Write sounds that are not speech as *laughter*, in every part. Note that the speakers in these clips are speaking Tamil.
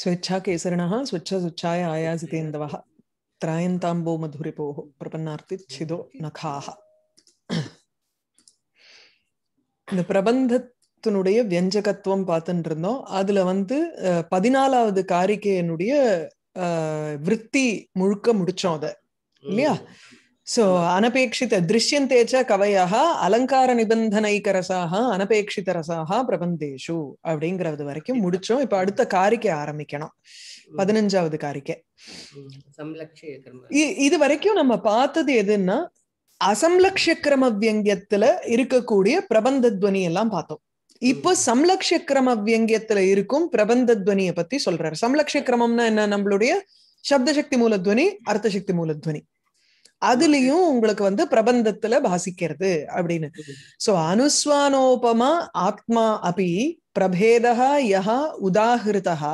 ஸ்வேச்சா கேசரிணா ஸ்வச்ச சுச்சாய ஆயாசிதேந்தவ திராயந்தாம்போ மதுரி மதுரிபோ பிரபன்னார்த்தி சிதோ நகாக இந்த பிரபந்தத்தினுடைய வியஞ்சகத்துவம் பார்த்துட்டு இருந்தோம் அதுல வந்து பதினாலாவது காரிக்கையனுடைய விற்பி முழுக்க முடிச்சோம் அத இல்லையா சோ அனபேட்சித திருஷ்யந்தேச்ச ச கவையாக அலங்கார நிபந்தனைக்க ரசாக அனபேட்சித ரசாக பிரபந்தேஷு அப்படிங்கறது வரைக்கும் முடிச்சோம் இப்ப அடுத்த காரிக்கை ஆரம்பிக்கணும் பதினஞ்சாவது காரிக்கை இது வரைக்கும் நம்ம பார்த்தது எதுன்னா அசம்லக்ஷ கிரம வியங்கியத்துல இருக்கக்கூடிய பிரபந்த துவனி எல்லாம் பார்த்தோம் இப்போ சம்லக்ஷ கிரம வியங்கியத்துல இருக்கும் பிரபந்த துவனியை பத்தி சொல்றாரு சம்லக்ஷ கிரமம்னா என்ன நம்மளுடைய சப்தசக்தி மூலத்வனி அர்த்தசக்தி மூலத்வனி அதுலயும் உங்களுக்கு வந்து பிரபந்தத்துல பாசிக்கிறது அப்படின்னு சோ அனுஸ்வானோபமா ஆத்மா அபி பிரபேதா யா உதாகிருதா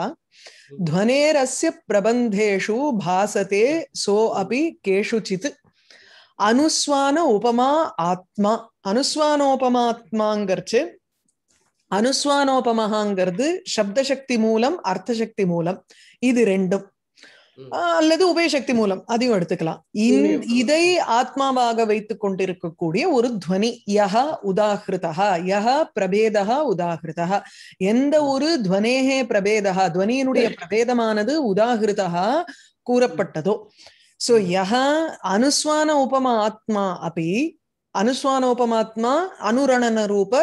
துவனேரஸ்ய பிரபந்தேஷு பாசத்தே சோ அபி கேஷுச்சித் அனுஸ்வான உபமா ஆத்மா அனுஸ்வானோபமாத்மாங்கிறச்சு அனுஸ்வானோபமகாங்கிறது சப்தசக்தி மூலம் அர்த்தசக்தி மூலம் இது ரெண்டும் அல்லது உபயசக்தி மூலம் அதையும் எடுத்துக்கலாம் இதை ஆத்மாவாக வைத்துக் கொண்டிருக்கக்கூடிய ஒரு துவனி யஹ உதாகிருதா யஹ பிரபேதா உதாகிருதா எந்த ஒரு துவனேகே பிரபேதா துவனியினுடைய பிரபேதமானது உதாகிருதா கூறப்பட்டதோ சோ யஹ அனுஸ்வான உபமா ஆத்மா அப்படி அனுஸ்வான உபமாத்மா அனுரணன ரூப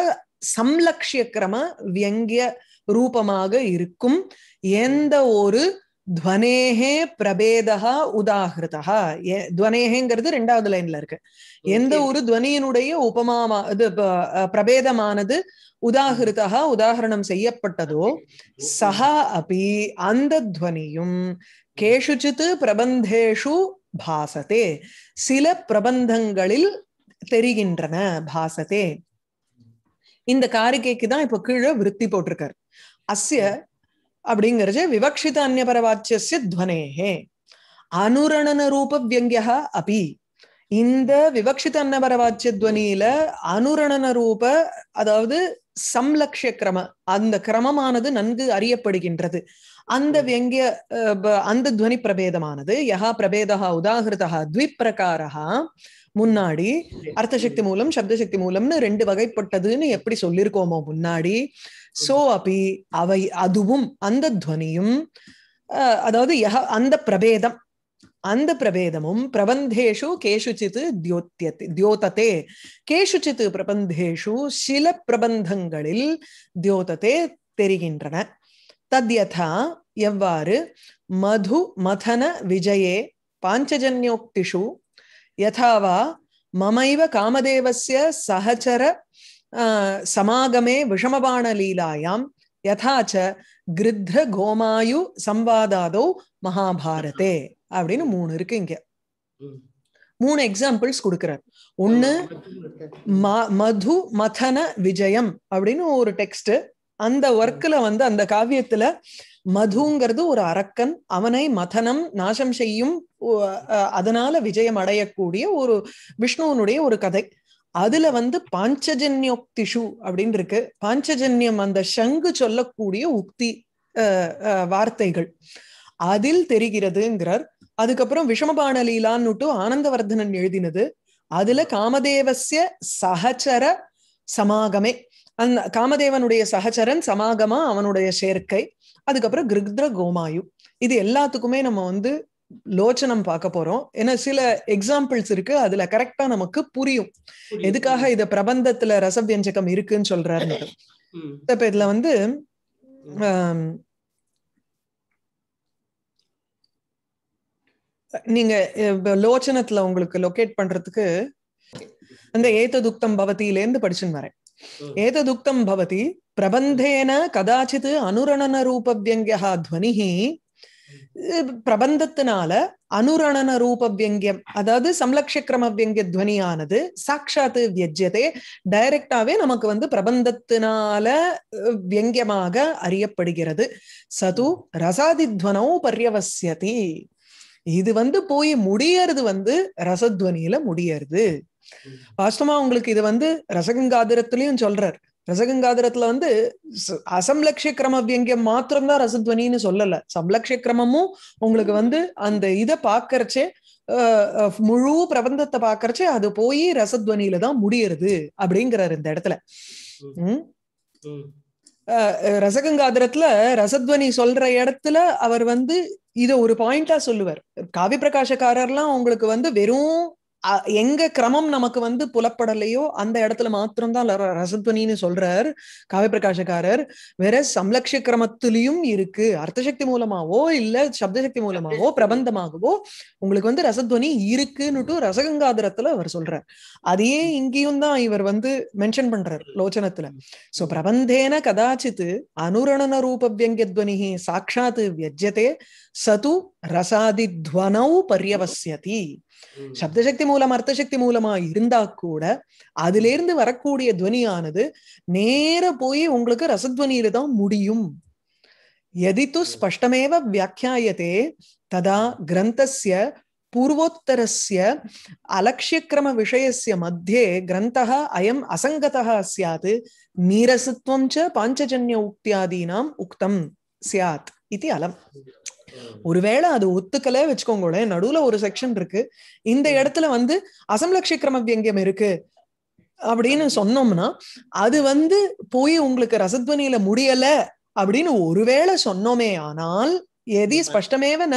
சம்லக்ஷிய கிரம வியங்கிய ரூபமாக இருக்கும் எந்த ஒரு துவனேகே பிரபேதா உதாகிருதா ஏ ரெண்டாவது லைன்ல இருக்கு எந்த ஒரு துவனியினுடைய உபமாமா இது பிரபேதமானது உதாகிருதா உதாகரணம் செய்யப்பட்டதோ சஹா அபி அந்த துவனியும் கேஷுச்சித் பிரபந்தேஷு பாசதே சில பிரபந்தங்களில் தெரிகின்றன பாசதே இந்த காரிகைக்கு தான் இப்ப கீழே விருத்தி போட்டிருக்காரு அஸ்ய அப்படிங்கிறது விவக்ஷித அந்நியபரவாச்சிய துவனேகே அனுரணன ரூப வியங்கியா அபி இந்த விவக்ஷித அன்னபரவாச்சிய துவனியில அனுரணன ரூப அதாவது சம்லக்ஷ கிரம அந்த கிரமமானது நன்கு அறியப்படுகின்றது அந்த வியங்கிய அந்த துவனி பிரபேதமானது யகா பிரபேதா உதாகிருதா த்விப்பிரகாரா முன்னாடி அர்த்தசக்தி மூலம் சப்தசக்தி மூலம்னு ரெண்டு வகைப்பட்டதுன்னு எப்படி சொல்லியிருக்கோமோ முன்னாடி சோ அபி அவை அதுவும் அந்த துவனியும் அதாவது அந்த பிரபேதம் அந்த பிரபேதமும் பிரபந்தேஷு கேஷுச்சித் தியோத்தியத்தை கேஷுச்சித் பிரபந்தேஷு சில பிரபந்தங்களில் தியோதத்தே தெரிகின்றன தத்யதா எவ்வாறு மது மதன விஜயே பாஞ்சஜன்யோக்திஷு யதாவா மமைவ காமதேவசிய சகச்சர சமாகமே விஷமபாணலீலாயாம் யதாச்ச கிருத்ர கோமாயு சம்பாதாதோ மகாபாரதே அப்படின்னு மூணு இருக்கு இங்க மூணு எக்ஸாம்பிள்ஸ் கொடுக்கிறார் ஒண்ணு மது மதன விஜயம் அப்படின்னு ஒரு டெக்ஸ்ட் அந்த ஒர்க்ல வந்து அந்த காவியத்துல மதுங்கிறது ஒரு அரக்கன் அவனை மதனம் நாசம் செய்யும் அதனால விஜயம் அடையக்கூடிய ஒரு விஷ்ணுவனுடைய ஒரு கதை அதுல வந்து பாஞ்சஜன்யோக்திஷு அப்படின்னு இருக்கு பாஞ்சஜன்யம் அந்த ஷங்கு சொல்லக்கூடிய உக்தி வார்த்தைகள் அதில் தெரிகிறதுங்கிறார் அதுக்கப்புறம் விஷமபான லீலான்னு ஆனந்தவர்தனன் எழுதினது அதுல காமதேவசிய சகச்சர சமாகமே அந்த காமதேவனுடைய சகச்சரன் சமாகமா அவனுடைய சேர்க்கை அதுக்கப்புறம் கிருத்ர கோமாயு இது எல்லாத்துக்குமே நம்ம வந்து லோச்சனம் பார்க்க போறோம் ஏன்னா சில எக்ஸாம்பிள்ஸ் இருக்கு அதுல கரெக்டா நமக்கு புரியும் எதுக்காக இத பிரபந்தத்துல ரசவியஞ்சகம் இருக்குன்னு சொல்றாரு இப்ப இதுல வந்து நீங்க லோச்சனத்துல உங்களுக்கு லொகேட் பண்றதுக்கு அந்த ஏததுக்தம் இருந்து படிச்சுன்னு வரேன் ஏததுக்தம் பவதி பிரபந்தேன கதாச்சித் அனுரணன ரூபவியங்கியா துவனிஹி பிரபந்தத்தினால அனுரணன ரூப வியங்கியம் அதாவது சம்லக்ஷக்கிரம வியங்கிய துவனியானது சாட்சாத்து வியஜ்யதே டைரக்டாவே நமக்கு வந்து பிரபந்தத்தினால வியங்கியமாக அறியப்படுகிறது சது ரசாதித்வனோ பரியவசியதி இது வந்து போய் முடியறது வந்து ரசத்வனியில முடியறது வாஸ்தமா உங்களுக்கு இது வந்து ரசகங்காதிரத்திலையும் சொல்றார் ரசகங்காதரத்துல வந்து அசம்லக்ஷ கிரம வியங்கியம் மாத்திரம்தான் ரசத்வனின்னு சொல்லல சம்லக்ஷ கிரமமும் உங்களுக்கு வந்து அந்த இதை பாக்கறச்சே முழு பிரபந்தத்தை பாக்கறச்சே அது போய் ரசத்வனில தான் முடியறது அப்படிங்கிறாரு இந்த இடத்துல உம் ரசகங்காதரத்துல ரசத்வனி சொல்ற இடத்துல அவர் வந்து இத ஒரு பாயிண்டா சொல்லுவார் காவி பிரகாஷக்காரர்லாம் உங்களுக்கு வந்து வெறும் எங்க கிரமம் நமக்கு வந்து புலப்படலையோ அந்த இடத்துல மாத்திரம்தான் ரசத்வனின்னு சொல்றார் காவிய பிரகாஷக்காரர் வேற சம்லக்ஷ கிரமத்திலையும் இருக்கு அர்த்தசக்தி மூலமாவோ இல்ல சப்தசக்தி மூலமாவோ பிரபந்தமாகவோ உங்களுக்கு வந்து ரசத்வனி இருக்குன்னுட்டு ரசகங்காதரத்துல அவர் சொல்றார் அதையே இங்கேயும் தான் இவர் வந்து மென்ஷன் பண்றார் லோச்சனத்துல சோ பிரபந்தேன கதாச்சித் அனுரணன ரூப வியங்கியத்வனி சாட்சாத் வியஜதே சது ரசாதித்வனௌ பரியவசியதி சப்தசக்தி மூலம் அர்த்தசக்தி மூலமா இருந்தா கூட அதுல இருந்து வரக்கூடிய துவனியானது நேர போய் உங்களுக்கு ரசத்வனியில தான் முடியும் எதி து ஸ்பஷ்டமேவ வியாக்கியாயத்தே ததா கிரந்தசிய பூர்வோத்தரஸ்ய அலட்சியக்கிரம விஷயசிய மத்தியே கிரந்தः அயம் அசங்கதः ஸ்யாத் நீரசத்துவம் பாஞ்சஜன்ய உக்தியாதீனாம் உக்தம் ஸ்யாத் இது அலம் ஒருவேளை அது ஒத்துக்கலே வச்சுக்கோங்களேன் நடுவுல ஒரு செக்ஷன் இருக்கு இந்த இடத்துல வந்து அசம்லட்சி கிரம வியங்கியம் இருக்கு அப்படின்னு சொன்னோம்னா அது வந்து போய் உங்களுக்கு ரசத்வனியில முடியல அப்படின்னு ஒருவேளை சொன்னோமே ஆனால் எதி ஸ்பஷ்டமேவ ந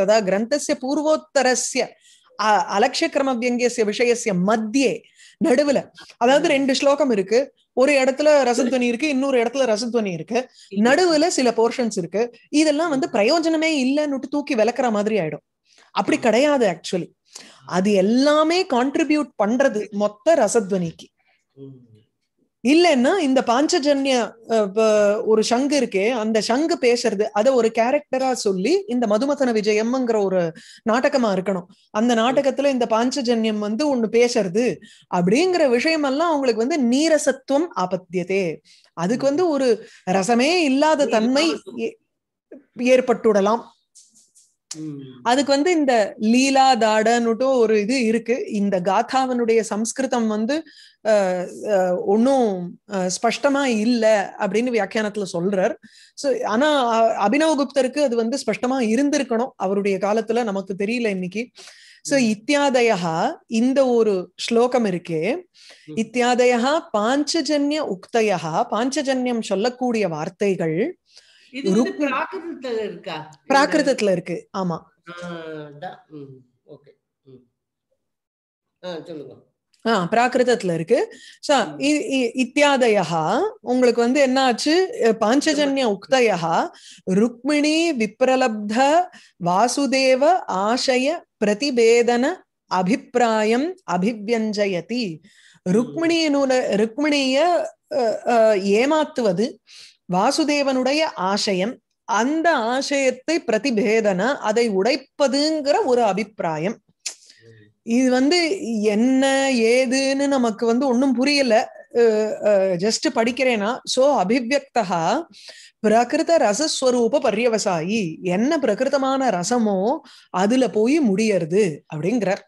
ததா கிரந்தசிய பூர்வோத்தரஸ்ய அலட்சிய வியங்கிய விஷயசிய மத்தியே நடுவுல அதாவது ரெண்டு ஸ்லோகம் இருக்கு ஒரு இடத்துல ரசத்வனி இருக்கு இன்னொரு இடத்துல ரசத்வனி இருக்கு நடுவுல சில போர்ஷன்ஸ் இருக்கு இதெல்லாம் வந்து பிரயோஜனமே இல்லைன்னு தூக்கி விளக்குற மாதிரி ஆயிடும் அப்படி கிடையாது ஆக்சுவலி அது எல்லாமே கான்ட்ரிபியூட் பண்றது மொத்த ரசத்வனிக்கு இல்லைன்னா இந்த பாஞ்சஜன்ய ஒரு சங்கு இருக்கே அந்த சங்கு பேசுறது அத ஒரு கேரக்டரா சொல்லி இந்த மதுமதன விஜயம்ங்கிற ஒரு நாடகமா இருக்கணும் அந்த நாடகத்துல இந்த பாஞ்சஜன்யம் வந்து ஒண்ணு பேசுறது அப்படிங்கிற விஷயமெல்லாம் அவங்களுக்கு வந்து நீரசத்துவம் ஆபத்தியதே அதுக்கு வந்து ஒரு ரசமே இல்லாத தன்மை ஏற்பட்டுடலாம் அதுக்கு வந்து இந்த லீலா தாடன்னுட்டு ஒரு இது இருக்கு இந்த காதாவனுடைய சம்ஸ்கிருதம் வந்து ஒன்றும் ஸ்பஷ்டமா இல்லை அப்படின்னு வியாக்கியானத்துல சொல்றார் ஸோ ஆனா குப்தருக்கு அது வந்து ஸ்பஷ்டமா இருந்திருக்கணும் அவருடைய காலத்துல நமக்கு தெரியல இன்னைக்கு சோ இத்தியாதயா இந்த ஒரு ஸ்லோகம் இருக்கே இத்தியாதயா பாஞ்சஜன்ய உக்தயா பாஞ்சஜன்யம் சொல்லக்கூடிய வார்த்தைகள் பிராகிருதத்துல இருக்கு ஆமா சொல்லுங்க பிராகிருதத்துல இருக்கு இத்தியாதயா உங்களுக்கு வந்து என்ன ஆச்சு பாஞ்சஜன்ய உக்தயா ருக்மிணி விப்ரலப்த வாசுதேவ ஆசய பிரதிபேதன அபிப்பிராயம் அபிவியஞ்சயதி ருக்மிணியினுட ருக்மிணிய ஏமாத்துவது வாசுதேவனுடைய ஆசயம் அந்த ஆசயத்தை பிரதிபேதன அதை உடைப்பதுங்கிற ஒரு அபிப்பிராயம் இது வந்து என்ன ஏதுன்னு நமக்கு வந்து ஒன்றும் புரியல ஜஸ்ட் படிக்கிறேனா சோ அபிவியக்தா பிரகிருத ரசஸ்வரூப பரியவசாயி என்ன பிரகிருதமான ரசமோ அதுல போய் முடியறது அப்படிங்கிறார்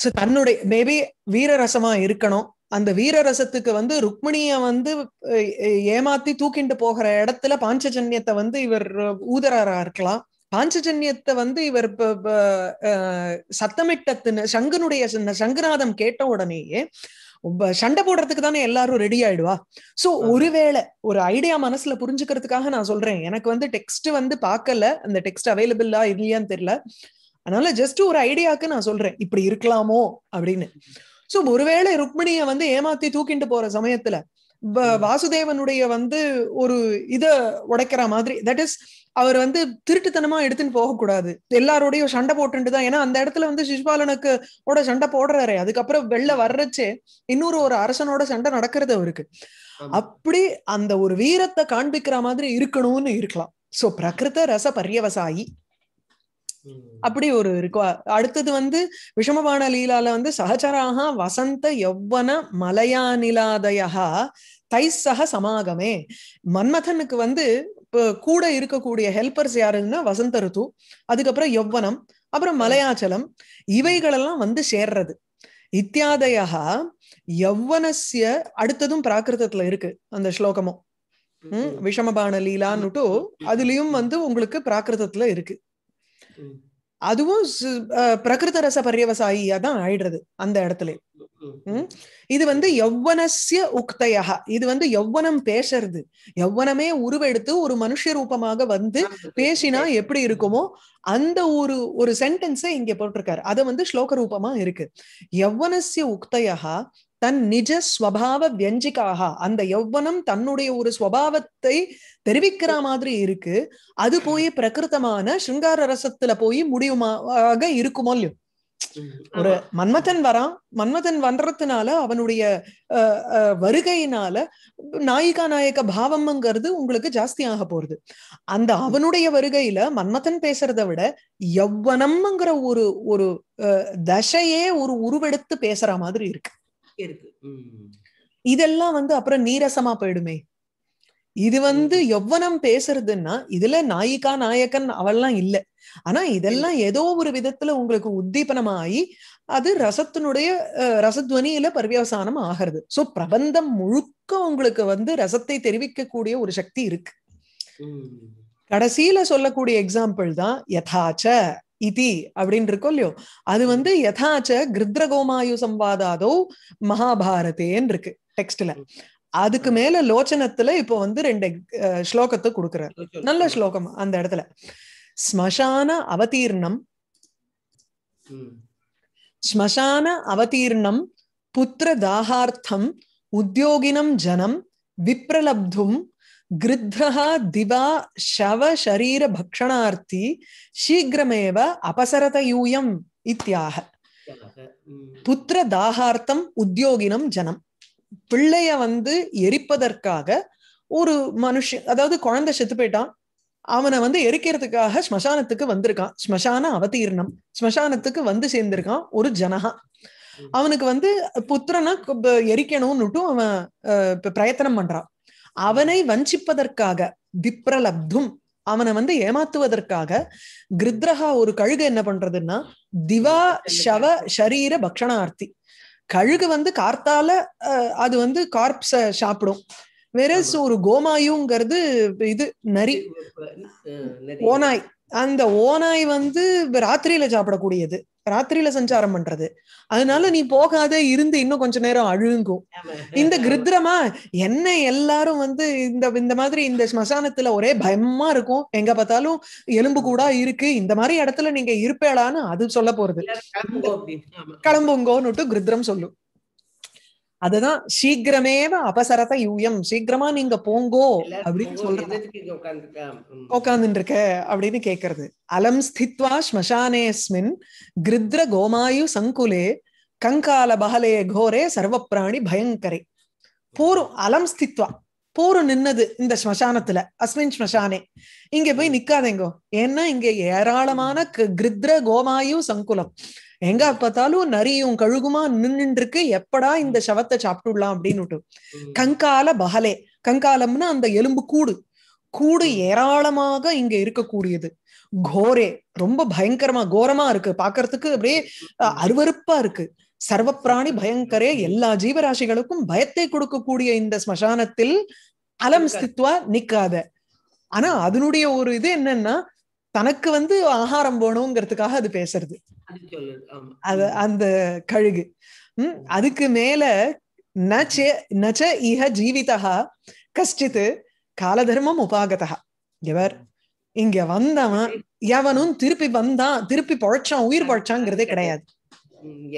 சோ தன்னுடைய மேபி வீரரசமா இருக்கணும் அந்த வீரரசத்துக்கு வந்து ருக்மிணிய வந்து ஏமாத்தி தூக்கிண்டு போகிற இடத்துல பாஞ்சஜன்யத்தை வந்து இவர் ஊதராரா இருக்கலாம் பாஞ்சஜன்யத்தை வந்து இவர் சத்தமிட்ட சங்கனுடைய சங்கநாதம் கேட்ட உடனேயே சண்டை போடுறதுக்கு தானே எல்லாரும் ரெடி ஆயிடுவா சோ ஒருவேளை ஒரு ஐடியா மனசுல புரிஞ்சுக்கிறதுக்காக நான் சொல்றேன் எனக்கு வந்து டெக்ஸ்ட் வந்து பார்க்கல அந்த டெக்ஸ்ட் அவைலபிளா இல்லையான்னு தெரியல அதனால ஜஸ்ட் ஒரு ஐடியாக்கு நான் சொல்றேன் இப்படி இருக்கலாமோ அப்படின்னு சோ ஒருவேளை ருக்மிணிய வந்து ஏமாத்தி தூக்கிட்டு போற சமயத்துல வாசுதேவனுடைய வந்து ஒரு இத உடைக்கிற மாதிரி தட் இஸ் அவர் வந்து திருட்டுத்தனமா எடுத்துன்னு போகக்கூடாது எல்லாரோடையும் சண்டை போட்டுட்டு தான் ஏன்னா அந்த இடத்துல வந்து சிசுபாலனுக்கு ஓட சண்டை போடுறாரு அதுக்கப்புறம் வெளில வர்றச்சே இன்னொரு ஒரு அரசனோட சண்டை நடக்கிறது அவருக்கு அப்படி அந்த ஒரு வீரத்தை காண்பிக்கிற மாதிரி இருக்கணும்னு இருக்கலாம் சோ பிரகிருத ரச பரியவசாயி அப்படி ஒரு இருக்கா அடுத்தது வந்து விஷமபான லீலால வந்து சகச்சராக வசந்த யௌவன மலையானிலாதயா தை சக சமாகமே மன்மதனுக்கு வந்து கூட இருக்கக்கூடிய ஹெல்பர்ஸ் யாருன்னா வசந்த ருத்து அதுக்கப்புறம் யௌவனம் அப்புறம் மலையாச்சலம் இவைகளெல்லாம் வந்து சேர்றது இத்தியாதையா யௌவனசிய அடுத்ததும் பிராகிருதத்துல இருக்கு அந்த ஸ்லோகமும் விஷமபான லீலான்னுட்டு அதுலயும் வந்து உங்களுக்கு பிராகிருதத்துல இருக்கு அதுவும் பிரகிருத ரச பரியவசாயியா தான் ஆயிடுறது அந்த இடத்துல இது வந்து யௌவனசிய உக்தையா இது வந்து யௌவனம் பேசுறது யௌவனமே உருவெடுத்து ஒரு மனுஷ ரூபமாக வந்து பேசினா எப்படி இருக்குமோ அந்த ஒரு ஒரு சென்டென்ஸை இங்க போட்டிருக்காரு அதை வந்து ஸ்லோக ரூபமா இருக்கு யௌவனசிய உக்தையா தன் நிஜ ஸ்வபாவ வியஞ்சிக்காக அந்த யௌவனம் தன்னுடைய ஒரு ஸ்வபாவத்தை தெரிவிக்கிற மாதிரி இருக்கு அது போய் பிரகிருத்தமான ஸ்ருங்கார ரசத்துல போய் முடியுமாக இருக்குமோ இல்லையோ ஒரு மன்மதன் வரான் மன்மதன் வர்றதுனால அவனுடைய வருகையினால நாயிகா நாயக பாவம்ங்கிறது உங்களுக்கு ஜாஸ்தியாக போறது அந்த அவனுடைய வருகையில மன்மதன் பேசுறத விட யவ்வனம்ங்கிற ஒரு ஒரு தசையே ஒரு உருவெடுத்து பேசுற மாதிரி இருக்கு இருக்கு இதெல்லாம் வந்து அப்புறம் நீரசமா போயிடுமே இது வந்து எவ்வனம் பேசுறதுன்னா இதுல நாயிக்கா நாயக்கன் அவெல்லாம் இல்ல ஆனா இதெல்லாம் ஏதோ ஒரு விதத்துல உங்களுக்கு உத்தீபனமாயி அது ரசத்தினுடைய ரசத்வனியில பர்வியவசானம் ஆகிறது சோ பிரபந்தம் முழுக்க உங்களுக்கு வந்து ரசத்தை தெரிவிக்கக்கூடிய ஒரு சக்தி இருக்கு கடைசியில சொல்லக்கூடிய எக்ஸாம்பிள் தான் யதாச்ச இதி அப்படின்னு இருக்கும் இல்லையோ அது வந்து யதாச்ச கிருத்ரகோமாயு சம்பாதாதோ மகாபாரதேன்னு இருக்கு டெக்ஸ்ட்ல அதுக்கு மேல லோச்சனத்துல இப்போ வந்து ரெண்டு ஸ்லோகத்தை கொடுக்குறாரு நல்ல ஸ்லோகம் அந்த இடத்துல ஸ்மசான அவதீர்ணம் ஸ்மசான அவதீர்ணம் புத்திர தாகார்த்தம் உத்தியோகினம் ஜனம் விப்ரலப்தும் கிருத்ரஹா திவா ஷவ ஷரீர பக்ஷணார்த்தி சீக்கிரமேவ அபசரதயூயம் இத்தியாக புத்திர தாகார்த்தம் உத்தியோகினம் ஜனம் பிள்ளைய வந்து எரிப்பதற்காக ஒரு மனுஷ அதாவது குழந்தை செத்து போயிட்டான் அவனை வந்து எரிக்கிறதுக்காக ஸ்மசானத்துக்கு வந்திருக்கான் ஸ்மசான அவதீர்ணம் ஸ்மசானத்துக்கு வந்து சேர்ந்திருக்கான் ஒரு ஜனகா அவனுக்கு வந்து புத்திரனா எரிக்கணும்னுட்டும் அவன் பிரயத்தனம் பண்றான் அவனை வஞ்சிப்பதற்காக திப்ரலப்தும் அவனை வந்து ஏமாத்துவதற்காக கிருத்ரஹா ஒரு கழுகு என்ன பண்றதுன்னா திவா ஷவ ஷரீர பக்ஷணார்த்தி கழுகு வந்து கார்த்தால அது வந்து கார்ப்ஸ சாப்பிடும் வேற ஒரு கோமாயுங்கிறது இது நரி ஓனாய் அந்த ஓனாய் வந்து ராத்திரியில சாப்பிடக்கூடியது ராத்திரியில சஞ்சாரம் பண்றது அதனால நீ போகாத இருந்து இன்னும் கொஞ்ச நேரம் அழுங்கும் இந்த கிருத்ரமா என்ன எல்லாரும் வந்து இந்த இந்த மாதிரி இந்த ஸ்மசானத்துல ஒரே பயமா இருக்கும் எங்க பார்த்தாலும் எலும்பு கூட இருக்கு இந்த மாதிரி இடத்துல நீங்க இருப்பேளான்னு அது சொல்ல போறது கிளம்புங்கோன்னுட்டு கிருத்ரம் சொல்லும் அதுதான் சீக்கிரமே அபசரத யூயம் சீக்கிரமா நீங்க போங்கோ அப்படின்னு சொல்றது உட்கார்ந்து இருக்க அப்படின்னு கேக்குறது அலம் ஸ்தித்வா ஸ்மசானேஸ்மின் கிருத்ர கோமாயு சங்குலே கங்கால பகலே கோரே சர்வப்பிராணி பயங்கரே போரும் அலம் ஸ்தித்வா போரும் நின்னது இந்த ஸ்மசானத்துல அஸ்மின் ஸ்மசானே இங்க போய் நிக்காதேங்கோ ஏன்னா இங்க ஏராளமான கிருத்ர கோமாயு சங்குலம் எங்க பார்த்தாலும் நரியும் கழுகுமா நின்னுட்டு இருக்கு எப்படா இந்த சவத்தை சாப்பிட்டுடலாம் அப்படின்னு கங்கால பகலே கங்காலம்னா அந்த எலும்பு கூடு கூடு ஏராளமாக இங்க இருக்கக்கூடியது கோரே ரொம்ப பயங்கரமா கோரமா இருக்கு பாக்குறதுக்கு அப்படியே அருவருப்பா இருக்கு சர்வ பிராணி பயங்கரே எல்லா ஜீவராசிகளுக்கும் பயத்தை கொடுக்கக்கூடிய இந்த ஸ்மசானத்தில் அலம் ஸ்தித்வா நிக்காத ஆனா அதனுடைய ஒரு இது என்னன்னா தனக்கு வந்து ஆகாரம் போகணுங்கிறதுக்காக அது பேசுறது அது அந்த கழுகு உம் அதுக்கு மேல நச்ச இஹ ஜீவிதா கஷ்டித்து காலதர்மம் உபாகதா எவர் இங்க வந்தவன் எவனும் திருப்பி வந்தான் திருப்பி பொழைச்சான் உயிர் பொழைச்சாங்கிறதே கிடையாது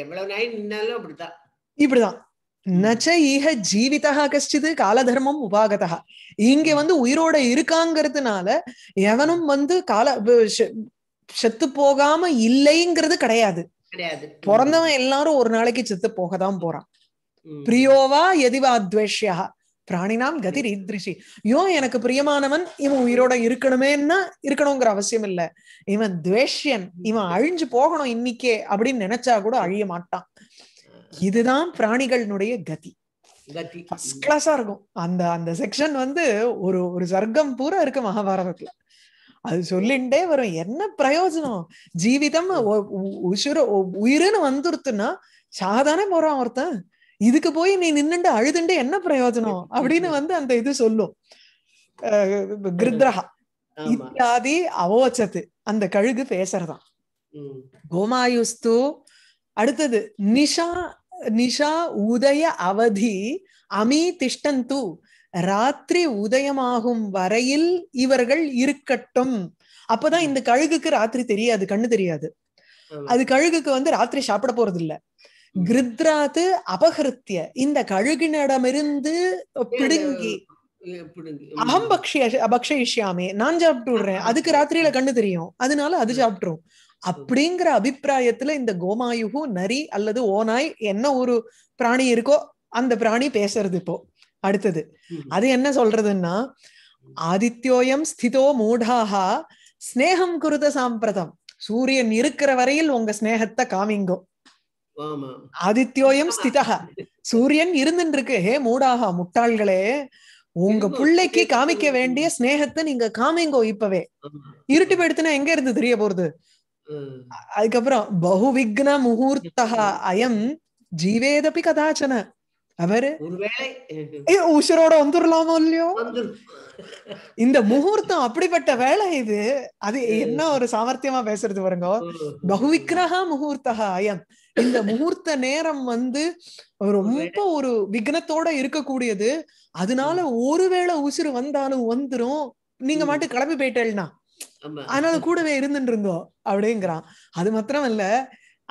எவ்வளவு நாய் நின்னாலும் அப்படிதான் இப்படிதான் நச்ச ஈக ஜீவிதா கஷ்டிது காலதர்மம் உபாகதா இங்க வந்து உயிரோட இருக்காங்கிறதுனால எவனும் வந்து கால செத்து போகாம இல்லைங்கிறது கிடையாது பிறந்தவன் எல்லாரும் ஒரு நாளைக்கு செத்து போகதான் போறான் பிரியோவா எதிவா துவேஷ்யா பிராணினாம் கதி ரீத்ரிஷி யோ எனக்கு பிரியமானவன் இவன் உயிரோட இருக்கணுமேன்னா இருக்கணுங்கிற அவசியம் இல்ல இவன் துவேஷ்யன் இவன் அழிஞ்சு போகணும் இன்னைக்கே அப்படின்னு நினைச்சா கூட அழிய மாட்டான் இதுதான் பிராணிகளினுடைய கதி கதி ஃபர்ஸ்ட் கிளாஸா இருக்கும் அந்த அந்த செக்ஷன் வந்து ஒரு ஒரு சர்க்கம் பூரா இருக்கு மகாபாரதத்துல அது சொல்லிண்டே வரும் என்ன பிரயோஜனம் ஜீவிதம் உசுர உயிருன்னு வந்துருத்துன்னா சாதானே போறான் ஒருத்தன் இதுக்கு போய் நீ நின்னுண்டு அழுதுண்டு என்ன பிரயோஜனம் அப்படின்னு வந்து அந்த இது சொல்லும் கிருத்ரஹா இத்தியாதி அவோச்சத்து அந்த கழுகு பேசுறதான் கோமாயுஸ்து அடுத்தது நிஷா நிஷா உதய அவதி அமி திஷ்டந்து ராத்திரி உதயமாகும் வரையில் இவர்கள் இருக்கட்டும் அப்பதான் இந்த கழுகுக்கு ராத்திரி தெரியாது கண்ணு தெரியாது அது கழுகுக்கு வந்து ராத்திரி சாப்பிட போறது இல்ல கிருத்ராத்து அபகிருத்திய இந்த கழுகினிடமிருந்து பிடுங்கி அகம் பக்ஷி அபக்ஷயிஷ்யாமே நான் சாப்பிட்டு விடுறேன் அதுக்கு ராத்திரியில கண்ணு தெரியும் அதனால அது சாப்பிட்டுரும் அப்படிங்கிற அபிப்பிராயத்துல இந்த கோமாயுகு நரி அல்லது ஓநாய் என்ன ஒரு பிராணி இருக்கோ அந்த பிராணி பேசுறது இப்போ அடுத்தது அது என்ன சொல்றதுன்னா ஆதித்யோயம் ஸ்திதோ மூடாகா ஸ்னேகம் குருத சாம்பிரதம் சூரியன் இருக்கிற வரையில் உங்க ஸ்னேகத்தை காமிங்கோ ஆதித்யோயம் ஸ்திதா சூரியன் இருந்துட்டு இருக்கு ஹே மூடாகா முட்டாள்களே உங்க பிள்ளைக்கு காமிக்க வேண்டிய ஸ்னேகத்தை நீங்க காமிங்கோ இப்பவே இருட்டு போயிடுத்துனா எங்க இருந்து தெரிய போறது அதுக்கப்புறம் பகுவிக்ன முகூர்த்தா அயம் ஜீவேதபி கதாச்சன ஒருவேளை உஷரோட வந்துடலாமோ இல்லையோ இந்த முகூர்த்தம் அப்படிப்பட்ட வேலை இது அது என்ன ஒரு சாமர்த்தியமா பேசுறது பாருங்க பகுவிக்ரஹா முகூர்த்தா அயம் இந்த முகூர்த்த நேரம் வந்து ரொம்ப ஒரு விக்னத்தோட இருக்கக்கூடியது அதனால ஒருவேளை உசுறு வந்தாலும் வந்துரும் நீங்க மாட்டு கிளம்பி போயிட்டேன்னா ஆனாலும் கூடவே இருந்துட்டு இருந்தோம் அப்படிங்கிறான் அது மாத்திரம் இல்ல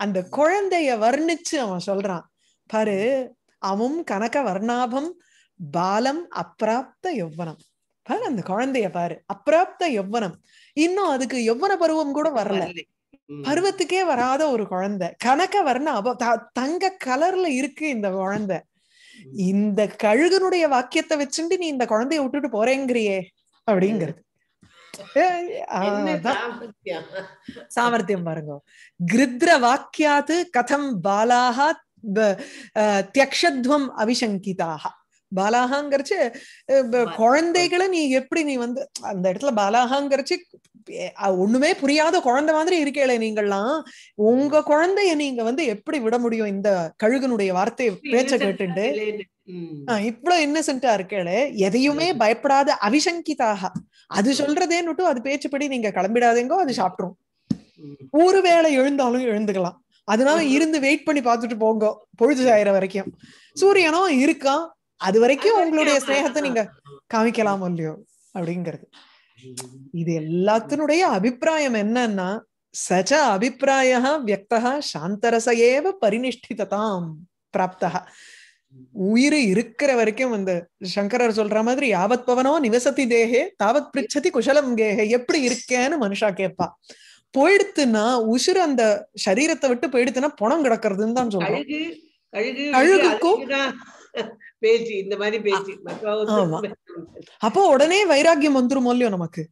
அந்த குழந்தைய வர்ணிச்சு அவன் சொல்றான் பாரு அமும் கனக வர்ணாபம் பாலம் அப்பிராப்த யௌவனம் பாரு அந்த குழந்தைய பாரு அப்பிராப்த யௌவனம் இன்னும் அதுக்கு யௌவன பருவம் கூட வரல பருவத்துக்கே வராத ஒரு குழந்தை கனக வர்ணாபம் தங்க கலர்ல இருக்கு இந்த குழந்தை இந்த கழுகனுடைய வாக்கியத்தை வச்சுட்டு நீ இந்த குழந்தைய விட்டுட்டு போறேங்கிறியே அப்படிங்கிறது சாமர்த்தியம் பாருங்க கிருத்ர வாக்கியாத்து கதம் பாலாக தியக்ஷத்வம் அவிசங்கிதாக பாலாகாங்கிறச்சு குழந்தைகளை நீ எப்படி நீ வந்து அந்த இடத்துல பாலாகாங்கிறச்சு ஒண்ணுமே புரியாத குழந்தை மாதிரி இருக்கேளே நீங்கள்லாம் உங்க குழந்தைய நீங்க வந்து எப்படி விட முடியும் இந்த கழுகனுடைய வார்த்தை பேச்ச கேட்டுட்டு இவ்வளவு இன்னசென்டா இருக்கே எதையுமே பயப்படாத அவிசங்கிதாக அது சொல்றதேன்னுட்டு அது பேச்சுப்படி நீங்க கிளம்பிடாதேங்கோ அது சாப்பிட்டுரும் ஒருவேளை எழுந்தாலும் எழுந்துக்கலாம் அதனால இருந்து வெயிட் பண்ணி பார்த்துட்டு போங்க பொழுது சாயிற வரைக்கும் சூரியனும் இருக்கான் அது வரைக்கும் உங்களுடைய ஸ்நேகத்தை நீங்க காமிக்கலாமோ இல்லையோ அப்படிங்கிறது இது எல்லாத்தினுடைய அபிப்பிராயம் என்னன்னா சச்ச அபிப்பிராய வியக்தா சாந்தரச ஏவ பரிநிஷ்டிதாம் பிராப்தா உயிர் இருக்கிற வரைக்கும் அந்த சங்கரர் சொல்ற மாதிரி யாவத் பவனோ நிவசதி தேகே தாவத் பிரிச்சதி குஷலம் கேகே எப்படி இருக்கேன்னு மனுஷா கேட்பா போயிடுத்துன்னா உசுர் அந்த சரீரத்தை விட்டு போயிடுத்துன்னா பணம் கிடக்குறதுன்னு தான் சொல்றோம் அழுகுக்கும் பேச்சு இந்த மாதிரி பேச்சு அப்போ உடனே வைராக்கியம் வந்துரும் இல்லையோ நமக்கு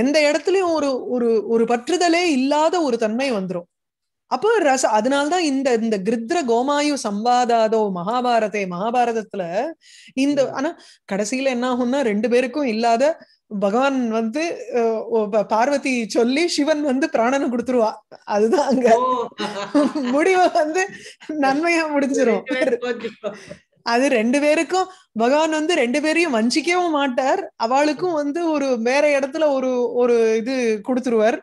எந்த இடத்துலயும் ஒரு ஒரு ஒரு பற்றுதலே இல்லாத ஒரு தன்மை வந்துரும் அப்போ ரச அதனால்தான் இந்த இந்த கிருத்ர கோமாயு சம்பாதாதோ மகாபாரதே மகாபாரதத்துல இந்த ஆனா கடைசியில என்ன ஆகும்னா ரெண்டு பேருக்கும் இல்லாத பகவான் வந்து பார்வதி சொல்லி சிவன் வந்து பிராணனை கொடுத்துருவா அதுதான் அங்க முடிவை வந்து நன்மையா முடிஞ்சிரும் *laughs* அது ரெண்டு பேருக்கும் பகவான் வந்து ரெண்டு பேரையும் வஞ்சிக்கவும் மாட்டார் அவளுக்கும் வந்து ஒரு வேற இடத்துல ஒரு ஒரு இது கொடுத்துருவார்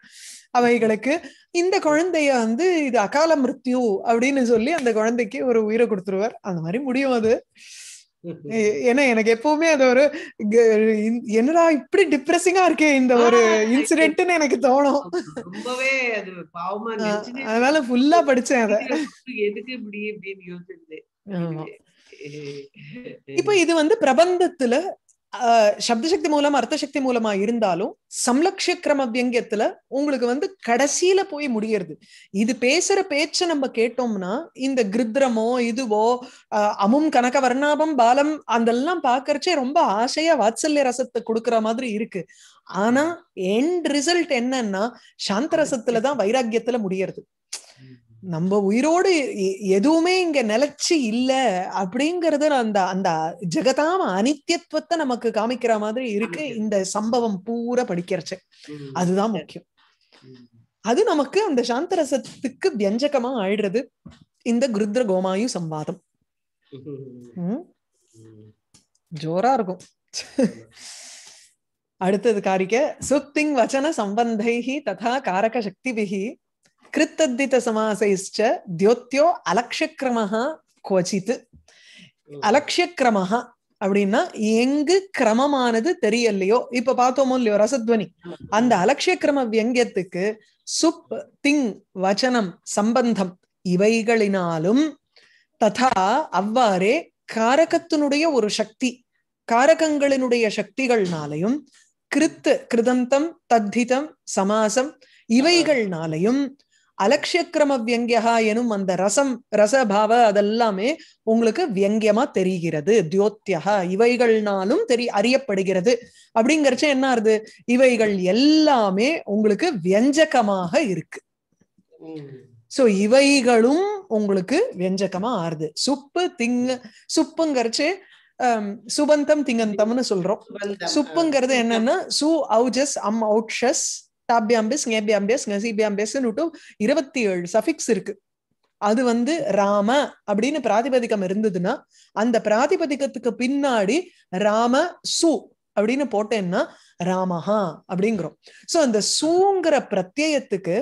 அவைகளுக்கு இந்த குழந்தைய வந்து இது அகால மிருத்யு அப்படின்னு சொல்லி அந்த குழந்தைக்கு ஒரு உயிரை கொடுத்துருவார் அந்த மாதிரி முடியும் அது ஏன்னா எனக்கு எப்பவுமே அது ஒரு என்னடா இப்படி டிப்ரெசிங்கா இருக்கே இந்த ஒரு இன்சிடென்ட்னு எனக்கு தோணும் ரொம்பவே அது பாவமா அதனால ஃபுல்லா படிச்சேன் அதை எதுக்கு இப்படி அப்படின்னு யோசிச்சு இப்ப இது வந்து பிரபந்தத்துல சப்தசக்தி மூலம் சக்தி மூலமா இருந்தாலும் சம்லக்ஷ கிரம வியங்கியத்துல உங்களுக்கு வந்து கடைசியில போய் முடியறது இது பேசுற பேச்ச நம்ம கேட்டோம்னா இந்த கிருத்ரமோ இதுவோ அமும் கனக வர்ணாபம் பாலம் அதெல்லாம் பாக்குறச்சே ரொம்ப ஆசையா வாத்சல்ய ரசத்தை கொடுக்கற மாதிரி இருக்கு ஆனா எண்ட் ரிசல்ட் என்னன்னா சாந்த ரசத்துலதான் வைராக்கியத்துல முடியறது நம்ம உயிரோடு எதுவுமே இங்க நிலைச்சு இல்ல அப்படிங்கறது அந்த அந்த ஜெகதாம அனித்தியத்துவத்தை நமக்கு காமிக்கிற மாதிரி இருக்கு இந்த சம்பவம் பூரா படிக்கிறச்சு அதுதான் முக்கியம் அது நமக்கு அந்த சாந்தரசத்துக்கு வியஞ்சகமா ஆயிடுறது இந்த குருத்ர கோமாயு சம்பாதம் ஜோரா இருக்கும் அடுத்தது காரிக்க சுத்திங் வச்சன சம்பந்தை ததா காரக சக்திபிகி கிருத்தத்திதசமாசைஷ்ட தியோத்தியோ அலட்சக்கிரமஹா குவச்சித் அலட்சியக்கிரமஹ அப்படின்னா எங்கு கிரமமானது தெரியலையோ இப்ப பார்த்தோமோ இல்லையோ ரசத்வனி அந்த அலட்சியக்கிரம வியங்கியத்துக்கு சுப் திங் வச்சனம் சம்பந்தம் இவைகளினாலும் ததா அவ்வாறே காரகத்தினுடைய ஒரு சக்தி காரகங்களினுடைய சக்திகள்னாலையும் கிருத்து கிருதந்தம் தத்திதம் சமாசம் இவைகள்னாலையும் அலட்சியக்கிரம வியங்கியா எனும் அந்த ரசம் ரசபாவ அதெல்லாமே உங்களுக்கு வியங்கியமா தெரிகிறது தியோத்தியகா இவைகள்னாலும் தெரிய அறியப்படுகிறது அப்படிங்கிறச்ச என்ன ஆறுது இவைகள் எல்லாமே உங்களுக்கு வியஞ்சகமாக இருக்கு சோ இவைகளும் உங்களுக்கு வியஞ்சகமா ஆறுது சுப்பு திங்க சுப்புங்கிறச்சு சுபந்தம் திங்கந்தம்னு சொல்றோம் சுப்புங்கிறது என்னன்னா சு அவுஜஸ் அம் அவுட்ஷஸ் டாபியாம்பிஸ் நேபியாம்பியஸ் நசிபியாம்பியஸ்ன்னு விட்டு இருபத்தி ஏழு சஃபிக்ஸ் இருக்கு அது வந்து ராம அப்படின்னு பிராதிபதிக்கம் இருந்ததுன்னா அந்த பிராதிபதிகத்துக்கு பின்னாடி ராம சு அப்படின்னு போட்டேன்னா ராமஹா அப்படிங்கிறோம் சோ அந்த சூங்கிற பிரத்யத்துக்கு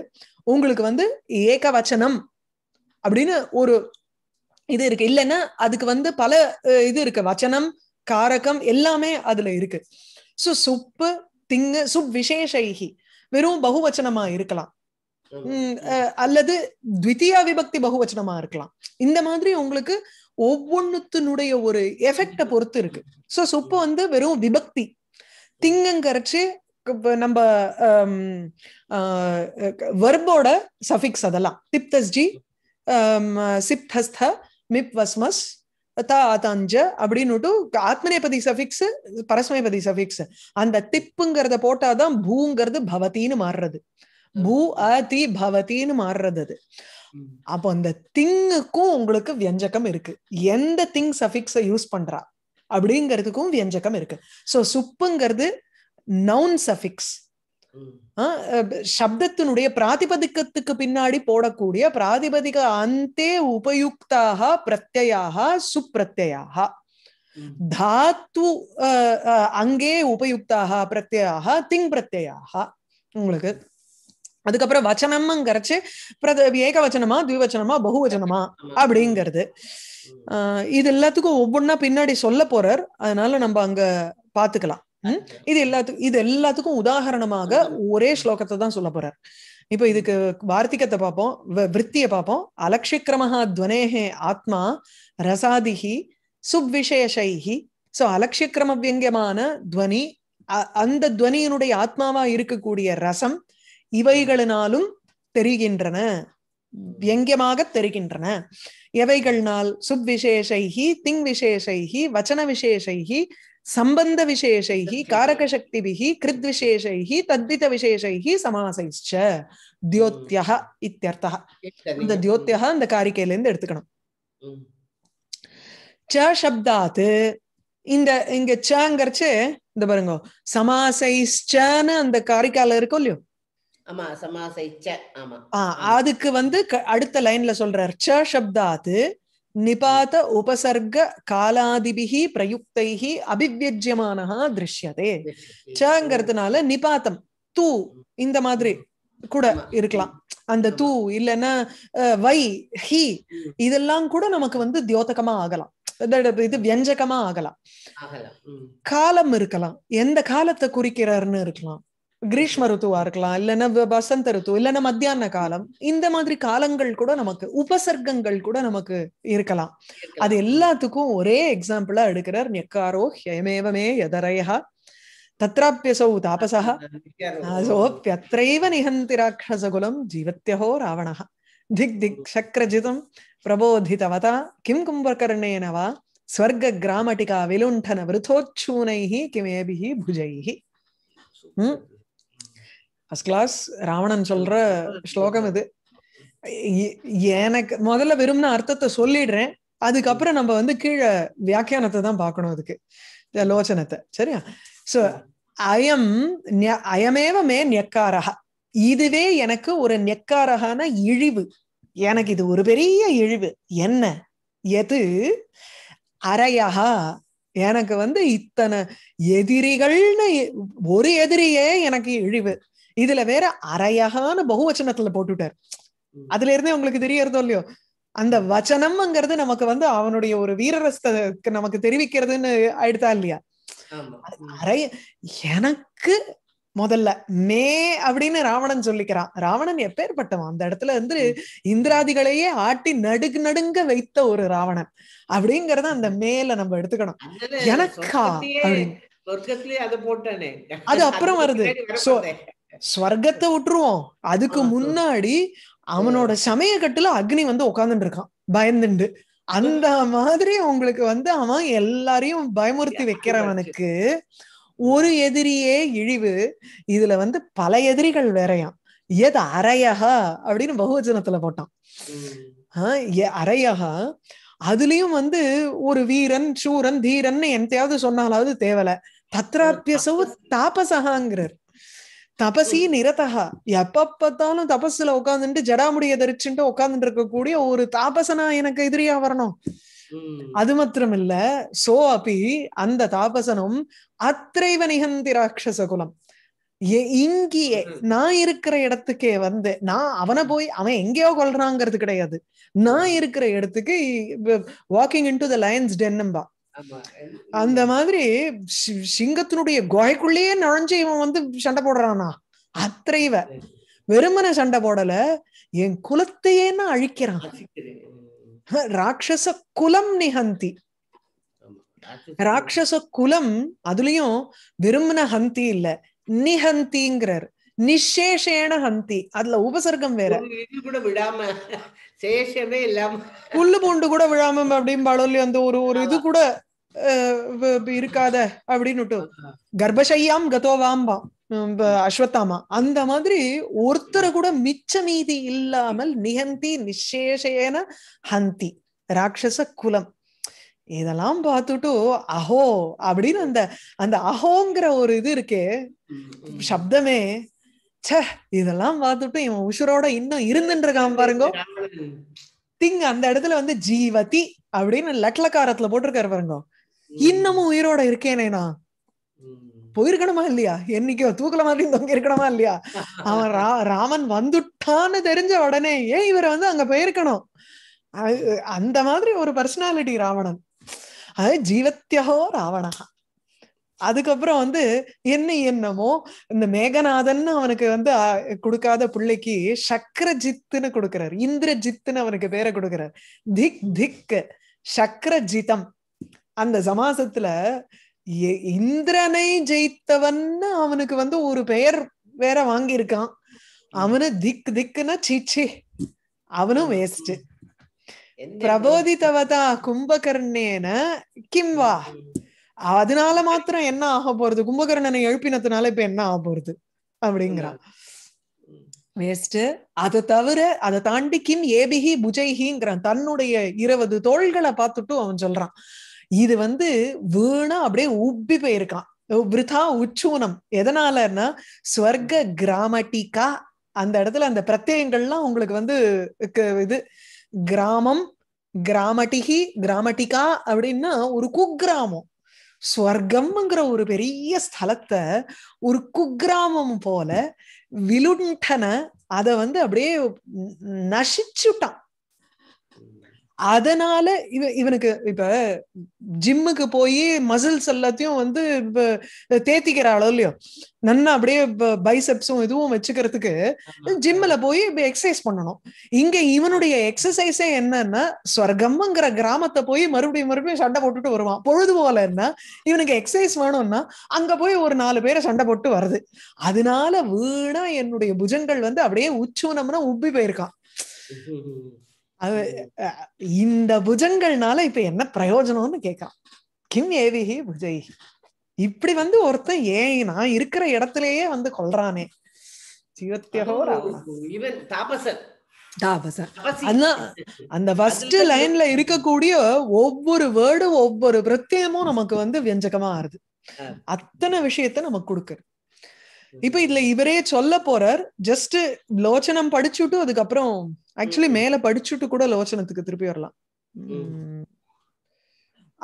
உங்களுக்கு வந்து ஏக வச்சனம் அப்படின்னு ஒரு இது இருக்கு இல்லைன்னா அதுக்கு வந்து பல இது இருக்கு வச்சனம் காரகம் எல்லாமே அதுல இருக்கு சோ சுப்பு திங்கு சுப் விசேஷி வெறும் பகுவச்சனமா இருக்கலாம் அல்லது த்விதியா விபக்தி பகுவச்சனமா இருக்கலாம் இந்த மாதிரி உங்களுக்கு ஒவ்வொன்னுத்தினுடைய ஒரு எஃபெக்ட பொறுத்து இருக்கு சோ சுப்பு வந்து வெறும் விபக்தி திங்கங்கரைச்சு நம்ம வர்போட சஃபிக்ஸ் அதெல்லாம் திப்தஸ்ஜி சிப்தஸ்த மிப் வஸ்மஸ் ತ அப்படின்னுட்டு ஆத்மநேபதி சஃபிக்ஸ் பரஸ்மேபதி சஃபிக்ஸ் அந்த திப்புங்கிறத போட்டாதான் பூங்கிறது பவத்தின்னு மாறுறது பூ அதி பவத்தின்னு மாறுறது அது அப்போ அந்த திங்குக்கும் உங்களுக்கு வியஞ்சகம் இருக்கு எந்த திங் சஃபிக்ஸ யூஸ் பண்றா அப்படிங்கிறதுக்கும் வியஞ்சகம் இருக்கு சோ சுப்புங்கிறது நவுன் சஃபிக்ஸ் சப்தத்தினுடைய பிராதிபதிக்கத்துக்கு பின்னாடி போடக்கூடிய பிராதிபதிக அந்தே உபயுக்தாக பிரத்யாக சுப்பிரத்யாக தாத்து அங்கே உபயுக்தாக பிரத்யாக திங் பிரத்யாக உங்களுக்கு அதுக்கப்புறம் வச்சனம்ங்கிறச்சு பிரத வச்சனமா திவச்சனமா பகுவச்சனமா அப்படிங்கிறது ஆஹ் இது எல்லாத்துக்கும் ஒவ்வொன்னா பின்னாடி சொல்ல போறார் அதனால நம்ம அங்க பாத்துக்கலாம் இது எல்லாத்துக்கும் இது எல்லாத்துக்கும் உதாகரணமாக ஒரே ஸ்லோகத்தை தான் சொல்ல போறார் இப்ப இதுக்கு வார்த்திகத்தை பார்ப்போம் விற்த்திய பார்ப்போம் அலட்சிக்கிரமஹா துவனேஹே ஆத்மா ரசாதிகி சுப்விசேஷைஹி சோ அலட்சிக்கிரம வியங்கியமான துவனி அந்த துவனியினுடைய ஆத்மாவா இருக்கக்கூடிய ரசம் இவைகளினாலும் தெரிகின்றன வியங்கியமாக தெரிகின்றன எவைகள்னால் சுப்விசேஷைஹி திங் விசேஷைஹி வச்சன விசேஷைஹி சம்பந்த விசேஷைஹி சக்தி கிருத் விசேஷைஹி தத்வித விசேஷைஹி சமாசைச்ச தியோத்தியா இத்தியர்த்தா இந்த தியோத்தியா இந்த காரிக்கையில இருந்து எடுத்துக்கணும் ச சப்தாத்து இந்த இங்க சங்கரிச்சு இந்த பாருங்க சமாசைச்சன்னு அந்த காரிக்கால இருக்கும் இல்லையோ ஆமா சமாசைச்ச ஆமா அதுக்கு வந்து அடுத்த லைன்ல சொல்றார் ச சப்தாத்து நிபாத உபசர்க காலாதிபிகி பிரயுக்தைகி அபிவியஜ்யமானஹா திருஷ்யதே சங்கிறதுனால நிபாத்தம் தூ இந்த மாதிரி கூட இருக்கலாம் அந்த தூ இல்லைன்னா வை ஹி இதெல்லாம் கூட நமக்கு வந்து தியோதகமா ஆகலாம் இது வியஞ்சகமா ஆகலாம் காலம் இருக்கலாம் எந்த காலத்தை குறிக்கிறார்னு இருக்கலாம் கிரீஷ்ம ருத்துவா இருக்கலாம் இல்லைன்னா வசந்த ருத்து இல்லைன்னா மத்தியான காலம் இந்த மாதிரி காலங்கள் கூட நமக்கு உபசர்க்கங்கள் கூட நமக்கு இருக்கலாம் அது எல்லாத்துக்கும் ஒரே எக்ஸாம்பிளா எடுக்கிறார் நெக்காரோ ஹயமேவமே எதரையா தத்ராப்பியசௌ தாபசா சோப்பியத்ரைவ நிகந்தி ராட்சசகுலம் ஜீவத்தியோ ராவணா திக் திக் சக்கரஜிதம் பிரபோதிதவதா கிம் கும்பகர்ணேன வா ஸ்வர்க கிராமட்டிகா விலுண்டன விருத்தோச்சூனை கிமேபி புஜை ஃபர்ஸ்ட் கிளாஸ் ராவணன் சொல்ற ஸ்லோகம் இது எனக்கு முதல்ல விரும்பின அர்த்தத்தை சொல்லிடுறேன் அதுக்கப்புறம் நம்ம வந்து கீழே வியாக்கியானத்தை தான் பார்க்கணும் அதுக்கு லோச்சனத்தை சரியா ஸோ அயம் அயமேவ மே நெக்காரகா இதுவே எனக்கு ஒரு நெக்காரகான இழிவு எனக்கு இது ஒரு பெரிய இழிவு என்ன எது அரையகா எனக்கு வந்து இத்தனை எதிரிகள்னு ஒரு எதிரியே எனக்கு இழிவு இதுல வேற அரையகான பகுவச்சனத்துல போட்டுட்டார் அதுல இருந்தே உங்களுக்கு தெரியறதோ இல்லையோ அந்த வச்சனம்ங்கிறது நமக்கு வந்து அவனுடைய ஒரு வீரரசத்தை நமக்கு தெரிவிக்கிறதுன்னு ஆயிடுதா இல்லையா அரை எனக்கு முதல்ல மே அப்படின்னு ராவணன் சொல்லிக்கிறான் ராவணன் எப்பேற்பட்டவன் அந்த இடத்துல வந்து இந்திராதிகளையே ஆட்டி நடுக்கு நடுங்க வைத்த ஒரு ராவணன் அப்படிங்கறத அந்த மேல நம்ம எடுத்துக்கணும் எனக்கா அது அப்புறம் வருது சோ ஸ்வர்க்கத்தை விட்டுருவோம் அதுக்கு முன்னாடி அவனோட சமய கட்டுல அக்னி வந்து உட்காந்துட்டு இருக்கான் பயந்துண்டு அந்த மாதிரி உங்களுக்கு வந்து அவன் எல்லாரையும் பயமுறுத்தி வைக்கிறவனுக்கு ஒரு எதிரியே இழிவு இதுல வந்து பல எதிரிகள் வேறையாம் எது அரையகா அப்படின்னு பகுவஜனத்துல போட்டான் அரையகா அதுலயும் வந்து ஒரு வீரன் சூரன் தீரன் எந்தையாவது சொன்னாலாவது தேவல தத்ராபியசவு தாபசகாங்கிறார் தபசி நிரதா எப்ப பார்த்தாலும் தபஸ்ல உட்காந்துட்டு ஜடாமுடியை தரிச்சுட்டு உட்காந்துட்டு இருக்கக்கூடிய ஒரு தாபசனா எனக்கு எதிரியா வரணும் அது மாத்திரம் இல்ல சோ அபி அந்த தாபசனும் அத்திரைவ நிகந்தி ராட்சச குலம் இங்கேயே நான் இருக்கிற இடத்துக்கே வந்து நான் அவனை போய் அவன் எங்கேயோ கொள்றாங்கிறது கிடையாது நான் இருக்கிற இடத்துக்கு walking in to the lions டென்னும்பா அந்த மாதிரி சிங்கத்தினுடைய குகைக்குள்ளேயே நுழைஞ்சு இவன் வந்து சண்டை போடுறானா அத்தைவ வெறுமன சண்டை போடல என் குலத்தையே நான் அழிக்கிறான் ராட்சச குலம் நிகந்தி ராட்சச குலம் அதுலயும் வெறுமன ஹந்தி இல்ல நிஹந்திங்கிறார் நிஷேஷேன ஹந்தி அதுல உபசர்க்கம் வேற கூட விடாம சேஷமே இல்லாம புல்லு பூண்டு கூட விழாம அப்படின்னு இல்லையோ அந்த ஒரு ஒரு இது கூட இருக்காத அப்படின்னுட்டு கர்ப்பசையாம் கதோவாம்பா அஸ்வத்தாமா அந்த மாதிரி ஒருத்தரை கூட மிச்ச மீதி இல்லாமல் நிகந்தி நிஷேஷேன ஹந்தி ராட்சச குலம் இதெல்லாம் பார்த்துட்டு அஹோ அப்படின்னு அந்த அந்த அஹோங்கிற ஒரு இது இருக்கே சப்தமே ச்சே இதெல்லாம் பார்த்துட்டு இவன் உசுரோட இன்னும் இருக்கான் பாருங்க திங் அந்த இடத்துல வந்து ஜீவதி அப்படின்னு லட்லக்காரத்துல போட்டிருக்காரு பாருங்க இன்னமும் உயிரோட இருக்கேனே நான் போயிருக்கணுமா இல்லையா என்னைக்கோ தூக்கல மாதிரி தொங்க இருக்கணுமா இல்லையா அவன் ரா ராமன் வந்துட்டான்னு தெரிஞ்ச உடனே ஏன் இவரை வந்து அங்க போயிருக்கணும் அந்த மாதிரி ஒரு பர்சனாலிட்டி ராவணன் அது ஜீவத்தியோ ராவணா அதுக்கப்புறம் வந்து என்ன என்னமோ இந்த மேகநாதன் அவனுக்கு வந்து கொடுக்காத பிள்ளைக்கு சக்கரஜித்துன்னு கொடுக்கிறார் இந்திரஜித்துன்னு அவனுக்கு பேரை கொடுக்கிறார் திக் திக் சக்கரஜிதம் அந்த சமாசத்துல இந்திரனை ஜெயித்தவன்னு அவனுக்கு வந்து ஒரு பெயர் வேற வாங்கியிருக்கான் அவனு திக் திக்குன்னா சீச்சி அவனும் வேஸ்ட் பிரபோதிதவதா கும்பகர்ணேன கிம்வா அதனால மாத்திரம் என்ன ஆக போறது கும்பகர்ணனை எழுப்பினதுனால இப்ப என்ன ஆக போறது அப்படிங்கிறான் வேஸ்ட் அதை தவிர அதை தாண்டி கிம் ஏபிஹி புஜைஹிங்கிறான் தன்னுடைய இருபது தோள்களை பார்த்துட்டும் அவன் சொல்றான் இது வந்து வீணா அப்படியே உப்பி போயிருக்கான் விருதா உச்சூனம் எதனாலன்னா ஸ்வர்க கிராமட்டிகா அந்த இடத்துல அந்த பிரத்யங்கள்லாம் உங்களுக்கு வந்து இது கிராமம் கிராமட்டிகி கிராமட்டிகா அப்படின்னா ஒரு குக்கிராமம் ஸ்வர்கம்ங்கிற ஒரு பெரிய ஸ்தலத்தை ஒரு குக்கிராமம் போல விழுண்டன அதை வந்து அப்படியே நசிச்சுட்டான் அதனால இவ இவனுக்கு இப்ப ஜிம்முக்கு போய் மசில்ஸ் எல்லாத்தையும் வந்து தேத்திக்கிற அளவு இல்லையோ நன்னா அப்படியே பைசெப்ஸும் இதுவும் வச்சுக்கிறதுக்கு ஜிம்ல போய் எக்ஸசைஸ் பண்ணணும் இங்க இவனுடைய எக்ஸசைஸே என்னன்னா ஸ்வர்க்கம்ங்கிற கிராமத்தை போய் மறுபடியும் மறுபடியும் சண்டை போட்டுட்டு வருவான் பொழுது போல என்ன இவனுக்கு எக்ஸசைஸ் வேணும்னா அங்க போய் ஒரு நாலு பேரை சண்டை போட்டு வருது அதனால வீணா என்னுடைய புஜங்கள் வந்து அப்படியே உச்சூனம்னா உப்பி போயிருக்கான் அது இந்த புஜங்கள்னால இப்ப என்ன பிரயோஜனம்னு கேட்கலாம் கிம் ஏவிஹி புஜை இப்படி வந்து ஒருத்தன் ஏன் நான் இருக்கிற இடத்திலேயே வந்து கொள்றானே அந்த ஃபர்ஸ்ட் லைன்ல இருக்கக்கூடிய ஒவ்வொரு வேர்டும் ஒவ்வொரு பிரத்தியமும் நமக்கு வந்து வியஞ்சகமா ஆறுது அத்தனை விஷயத்த நமக்கு கொடுக்குது இப்ப இதுல இவரே சொல்ல போறார் ஜஸ்ட் லோச்சனம் படிச்சுட்டு அதுக்கப்புறம் ஆக்சுவலி மேல படிச்சுட்டு கூட லோச்சனத்துக்கு திருப்பி வரலாம்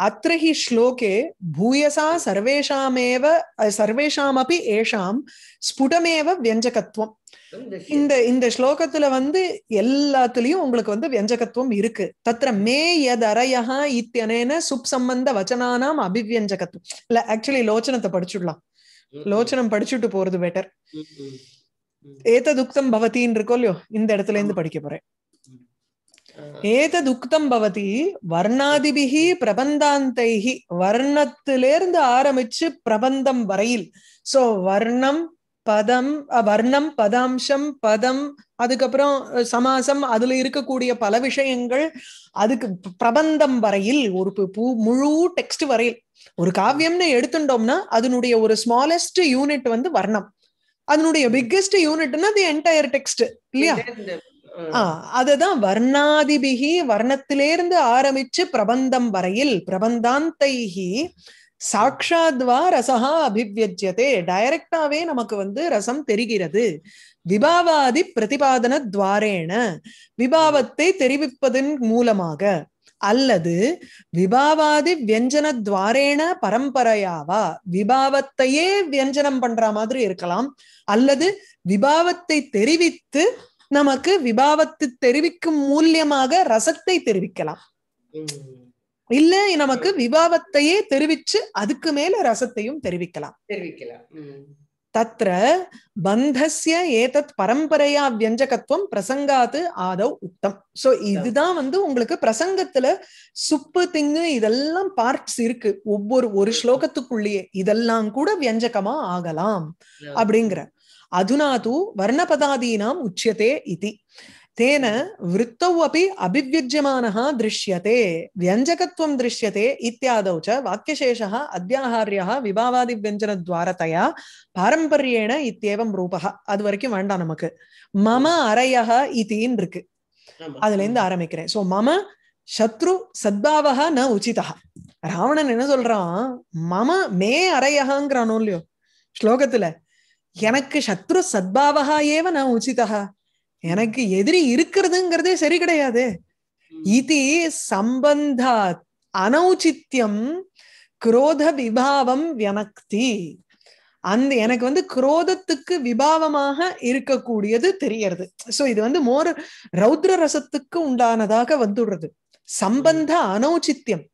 அத்திரி ஸ்லோகே பூயசா சர்வேஷாமேவ சர்வேஷாமபி ஏஷாம் ஸ்புடமேவ வியஞ்சகத்துவம் இந்த இந்த ஸ்லோகத்துல வந்து எல்லாத்துலயும் உங்களுக்கு வந்து வியஞ்சகத்துவம் இருக்கு தத்திர மே யதரயா இத்தியனேன சுப் சம்பந்த வச்சனானாம் அபிவியஞ்சகத்துவம் இல்ல ஆக்சுவலி லோச்சனத்தை படிச்சுடலாம் லோச்சனம் படிச்சுட்டு போறது பெட்டர் ஏததுக்தம் பவத்தின் இருக்கோ இல்லையோ இந்த இடத்துல இருந்து படிக்க போறேன் ஏததுக்தம் பவதி வர்ணாதிபிகி பிரபந்தாந்தைகி வர்ணத்திலிருந்து ஆரம்பிச்சு பிரபந்தம் வரையில் சோ வர்ணம் பதம் வர்ணம் பதாம்சம் பதம் அதுக்கப்புறம் சமாசம் அதுல இருக்கக்கூடிய பல விஷயங்கள் அதுக்கு பிரபந்தம் வரையில் ஒரு முழு டெக்ஸ்ட் வரையில் ஒரு காவியம்னு எடுத்துட்டோம்னா அதனுடைய ஒரு ஸ்மாலஸ்ட் யூனிட் வந்து வர்ணம் அதனுடைய பிக்கெஸ்ட் யூனிட்னா தி என்டையர் டெக்ஸ்ட் இல்லையா அதுதான் வர்ணாதிபிகி வர்ணத்திலேருந்து ஆரம்பிச்சு பிரபந்தம் வரையில் பிரபந்தாந்தைகி சாட்சாத்வா ரசகா அபிவியஜதே டைரக்டாவே நமக்கு வந்து ரசம் தெரிகிறது விபாவாதி பிரதிபாதன துவாரேன விபாவத்தை தெரிவிப்பதன் மூலமாக அல்லது விபாவாதி வியஞ்சன துவாரேன பரம்பரையாவா விபாவத்தையே வியஞ்சனம் பண்ற மாதிரி இருக்கலாம் அல்லது விபாவத்தை தெரிவித்து நமக்கு விபாவத்து தெரிவிக்கும் மூலியமாக ரசத்தை தெரிவிக்கலாம் இல்ல நமக்கு விபாவத்தையே தெரிவிச்சு அதுக்கு மேல ரசத்தையும் தெரிவிக்கலாம் தெரிவிக்கலாம் தத்ர பந்தஸ்ய ஏதத் பரம்பரையா வியஞ்சகத்துவம் பிரசங்காத்து ஆதவ் உத்தம் சோ இதுதான் வந்து உங்களுக்கு பிரசங்கத்துல சுப்பு திங்கு இதெல்லாம் பார்ட்ஸ் இருக்கு ஒவ்வொரு ஒரு ஸ்லோகத்துக்குள்ளேயே இதெல்லாம் கூட வியஞ்சகமா ஆகலாம் அப்படிங்கிற அதுனா தூ வர்ணபதாதீனாம் உச்சியதே இது தேன விறத்தௌ அப்படி அபிவியஜமானஹா திருஷ்யதே வியஞ்சகத்துவம் திருஷ்யதே இத்தியாதௌ ச வாக்கியசேஷா அத்தியாஹாரியா விபாவாதி வியஞ்சனத்வாரதையா பாரம்பரியேண இத்தேவம் ரூபா அது வரைக்கும் வேண்டாம் நமக்கு மம அரைய இத்தின்னு இருக்கு அதுல இருந்து ஆரம்பிக்கிறேன் சோ மம சத்ரு சத்பாவகா ந உச்சிதா ராவணன் என்ன சொல்றான் மம மே அரையகாங்கிறானோ இல்லையோ ஸ்லோகத்துல எனக்கு சத்ரு சத்பாவகா ஏவ ந உச்சிதா எனக்கு எதிரி இருக்கிறதுங்கிறதே சரி கிடையாது இது சம்பந்தா அனௌச்சித்யம் குரோத விபாவம் வியனக்தி அந்த எனக்கு வந்து குரோதத்துக்கு விபாவமாக இருக்கக்கூடியது தெரியறது சோ இது வந்து மோர் ரௌத்ர ரசத்துக்கு உண்டானதாக வந்துடுறது சம்பந்த அனௌச்சித்யம்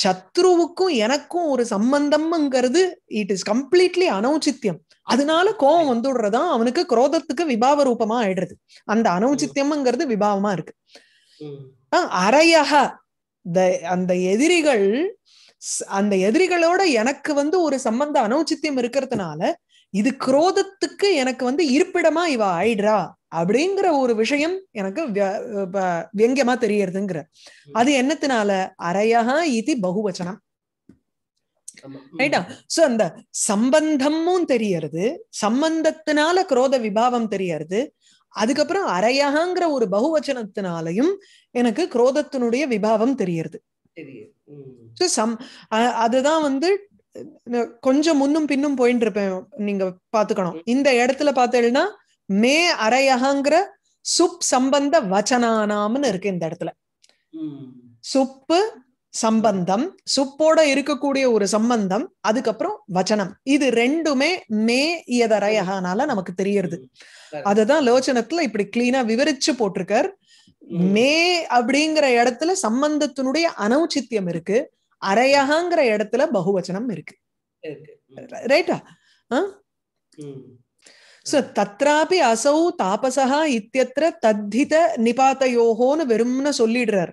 சத்ருவுக்கும் எனக்கும் ஒரு சம்பந்தம்ங்கிறது இட் இஸ் கம்ப்ளீட்லி அனௌச்சித்யம் அதனால கோபம் வந்துடுறதா அவனுக்கு குரோதத்துக்கு விபாவ ரூபமா ஆயிடுறது அந்த அனௌச்சித்தியம்ங்கிறது விபாவமா இருக்கு அரையக அந்த எதிரிகள் அந்த எதிரிகளோட எனக்கு வந்து ஒரு சம்பந்த அனௌச்சித்தியம் இருக்கிறதுனால இது குரோதத்துக்கு எனக்கு வந்து இருப்பிடமா இவ ஆயிடுறா அப்படிங்கிற ஒரு விஷயம் எனக்கு வியங்கியமா தெரியறதுங்கிற அது என்னத்தினால அறையகா இது பகுவச்சனம் ரைட்டா சோ அந்த சம்பந்தமும் தெரியறது சம்பந்தத்தினால குரோத விபாவம் தெரியறது அதுக்கப்புறம் அரையகங்கிற ஒரு பகுவச்சனத்தினாலையும் எனக்கு குரோதத்தினுடைய விபாவம் தெரியறது அதுதான் வந்து கொஞ்சம் முன்னும் பின்னும் போயிட்டு இருப்பேன் நீங்க பாத்துக்கணும் இந்த இடத்துல பார்த்தேன்னா மே அரையகங்கிற சுப் சம்பந்த வச்சனானாம்னு இருக்கு இந்த இடத்துல சுப்பு சம்பந்தம் சுப்போட இருக்கக்கூடிய ஒரு சம்பந்தம் அதுக்கப்புறம் வச்சனம் இது ரெண்டுமே மே இயதரையகனால நமக்கு தெரியறது அததான் லோச்சனத்துல இப்படி கிளீனா விவரிச்சு போட்டிருக்கார் மே அப்படிங்கிற இடத்துல சம்பந்தத்தினுடைய அனௌச்சித்தியம் இருக்கு அரையகாங்கிற இடத்துல பகுவச்சனம் இருக்கு ரைட்டா சோ தத்ராபி அசௌ தாபசா இத்தியத்திர தத்தித நிபாத்தையோகோன்னு வெறும்னு சொல்லிடுறார்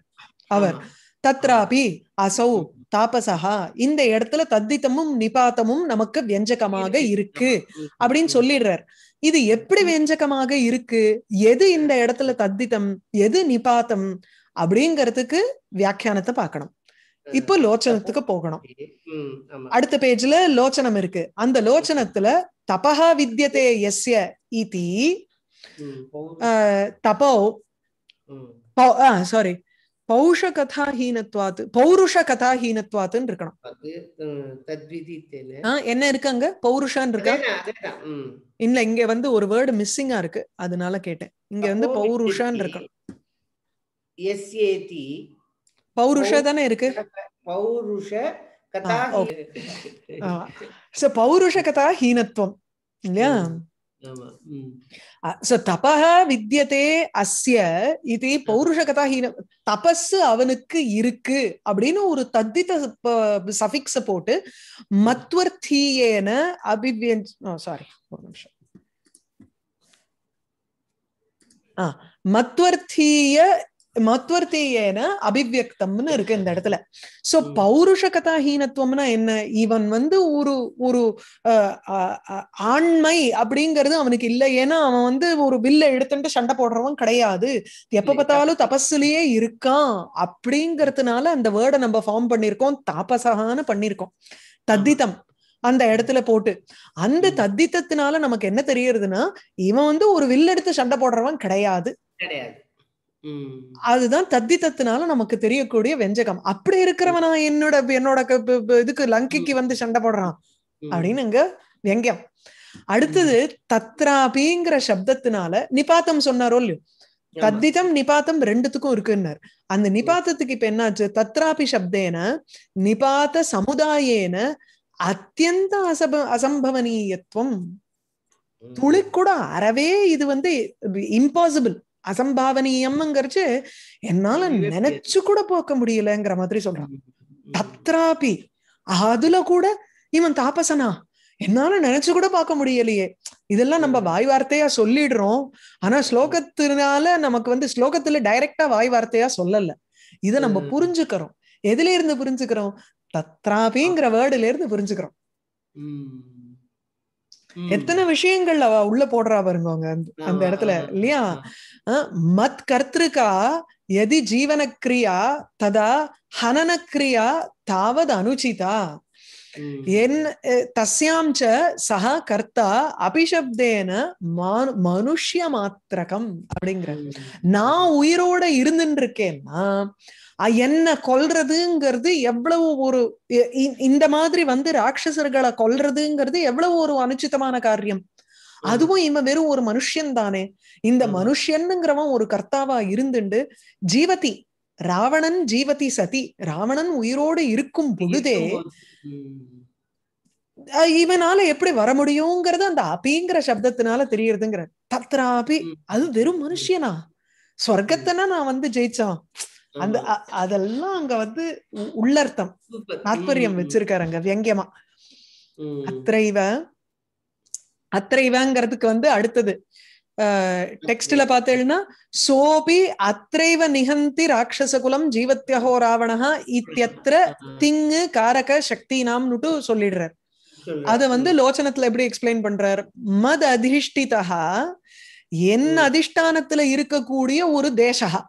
அவர் தத்ராபி அசௌ தாபசஹா இந்த இடத்துல தத்தித்தமும் நிபாத்தமும் நமக்கு வியஞ்சகமாக இருக்கு அப்படின்னு சொல்லிடுறார் இது எப்படி வியஞ்சகமாக இருக்கு எது இந்த இடத்துல தத்தித்தம் எது நிபாத்தம் அப்படிங்கறதுக்கு வியாக்கியானத்தை பார்க்கணும் இப்போ லோச்சனத்துக்கு போகணும் அடுத்த பேஜ்ல லோச்சனம் இருக்கு அந்த லோச்சனத்துல தபஹா வித்தியதே எஸ்ய இதி தபோ சாரி பௌஷ கதாஹீனத்வாத்து பௌருஷ கதாஹீனத்வாத்துன்னு இருக்கணும் என்ன இருக்கு அங்க பௌருஷான் இருக்கா இல்ல இங்க வந்து ஒரு வேர்டு மிஸ்ஸிங்கா இருக்கு அதனால கேட்டேன் இங்க வந்து பௌருஷான் இருக்கணும் எஸ்ஏதி பௌருஷ தானே இருக்கு பௌருஷ கதா பௌருஷ கதாஹீனத்துவம் இல்லையா சோ தபக வித்தியதே அஸ்ய இது பௌருஷகதா ஹீன தபஸ் அவனுக்கு இருக்கு அப்படின்னு ஒரு தத்தித்த சஃபிக்ஸ போட்டு மத்வர்த்தீயேன அபிவியன் சாரி ஒரு நிமிஷம் மத்வர்த்தீய மத்வர்த்தேயன அபிவியக்தம்னு இருக்கு இந்த இடத்துல சோ பௌருஷ கதாஹீனத்துவம்னா என்ன இவன் வந்து ஒரு ஒரு ஆண்மை அப்படிங்கிறது அவனுக்கு இல்ல ஏன்னா அவன் வந்து ஒரு வில்ல எடுத்துட்டு சண்டை போடுறவன் கிடையாது எப்ப பார்த்தாலும் தபஸ்லயே இருக்கான் அப்படிங்கறதுனால அந்த வேர்டை நம்ம ஃபார்ம் பண்ணிருக்கோம் தாபசகான்னு பண்ணிருக்கோம் தத்திதம் அந்த இடத்துல போட்டு அந்த தத்தித்தத்தினால நமக்கு என்ன தெரியறதுன்னா இவன் வந்து ஒரு வில்லெடுத்து எடுத்து சண்டை போடுறவன் கிடையாது கிடையாது அதுதான் தத்துனால நமக்கு தெரியக்கூடிய வெஞ்சகம் அப்படி இருக்கிறவனா என்னோட என்னோட இதுக்கு லங்கிக்கு வந்து சண்டை போடுறான் அப்படின்னு வெங்கம் அடுத்தது தத்ராபிங்கிற சப்தத்தினால நிபாத்தம் சொன்னாரோ இல்லையோ தத்திதம் நிபாத்தம் ரெண்டுத்துக்கும் இருக்குன்னு அந்த நிபாத்தத்துக்கு இப்ப என்னாச்சு தத்ராபி சப்தேன நிபாத்த சமுதாயேன அத்தியந்த அசப அசம்பவனீயத்துவம் துளிக்கூட அறவே இது வந்து இம்பாசிபிள் அசம்பாவனீயம்ங்கிறச்சு என்னால நினைச்சு கூட போக்க முடியலங்கிற மாதிரி சொல்றான் தத்ராபி அதுல கூட இவன் தாபசனா என்னால நினைச்சு கூட பார்க்க முடியலையே இதெல்லாம் நம்ம வாய் வார்த்தையா சொல்லிடுறோம் ஆனா ஸ்லோகத்தினால நமக்கு வந்து ஸ்லோகத்துல டைரக்டா வாய் வார்த்தையா சொல்லல இத நம்ம புரிஞ்சுக்கிறோம் எதுல இருந்து புரிஞ்சுக்கிறோம் தத்ராபிங்கிற வேர்டுல இருந்து புரிஞ்சுக்கிறோம் எத்தனை விஷயங்கள் அவ உள்ள போடுறா பாருங்க அவங்க அந்த இடத்துல இல்லையா மத் கர்த்திருக்கா எதி ஜீவன கிரியா ததா ஹனன கிரியா தாவது அனுச்சிதா என் தஸ்யாம் ச சக கர்த்தா அபிஷப்தேன மனுஷ்ய மாத்திரகம் அப்படிங்கிற நான் உயிரோட இருந்துட்டு இருக்கேன்னா என்ன கொல்றதுங்கிறது எவ்வளவு ஒரு இந்த மாதிரி வந்து ராட்சசர்களை கொல்றதுங்கிறது எவ்வளவு ஒரு அனுச்சிதமான காரியம் அதுவும் இவன் வெறும் ஒரு மனுஷன் தானே இந்த மனுஷன்னுங்கிறவன் ஒரு கர்த்தாவா இருந்துண்டு ஜீவதி ராவணன் ஜீவதி சதி ராவணன் உயிரோடு இருக்கும் பொழுதே இவனால எப்படி வர முடியுங்கிறது அந்த அபிங்கிற சப்தத்தினால தெரியறதுங்கிற தத்ராபி அது வெறும் மனுஷியனா சொர்க்கத்தனா நான் வந்து ஜெயிச்சான் அந்த அதெல்லாம் அங்க வந்து உள்ளர்த்தம் தாத்பரியம் வச்சிருக்காரு அங்க வியங்கியமா அத்திரைவ அத்திரைவங்கிறதுக்கு வந்து அடுத்தது டெக்ஸ்ட்ல பார்த்தேன்னா சோபி அத்தைவ நிகந்தி ராட்சசகுலம் ஜீவத்யஹோ ராவணா இத்தியத்திர திங்கு காரக சக்தி நாம்னுட்டு சொல்லிடுறார் அத வந்து லோச்சனத்துல எப்படி எக்ஸ்பிளைன் பண்றார் மத அதிஷ்டிதா என் அதிஷ்டானத்துல இருக்கக்கூடிய ஒரு தேசகா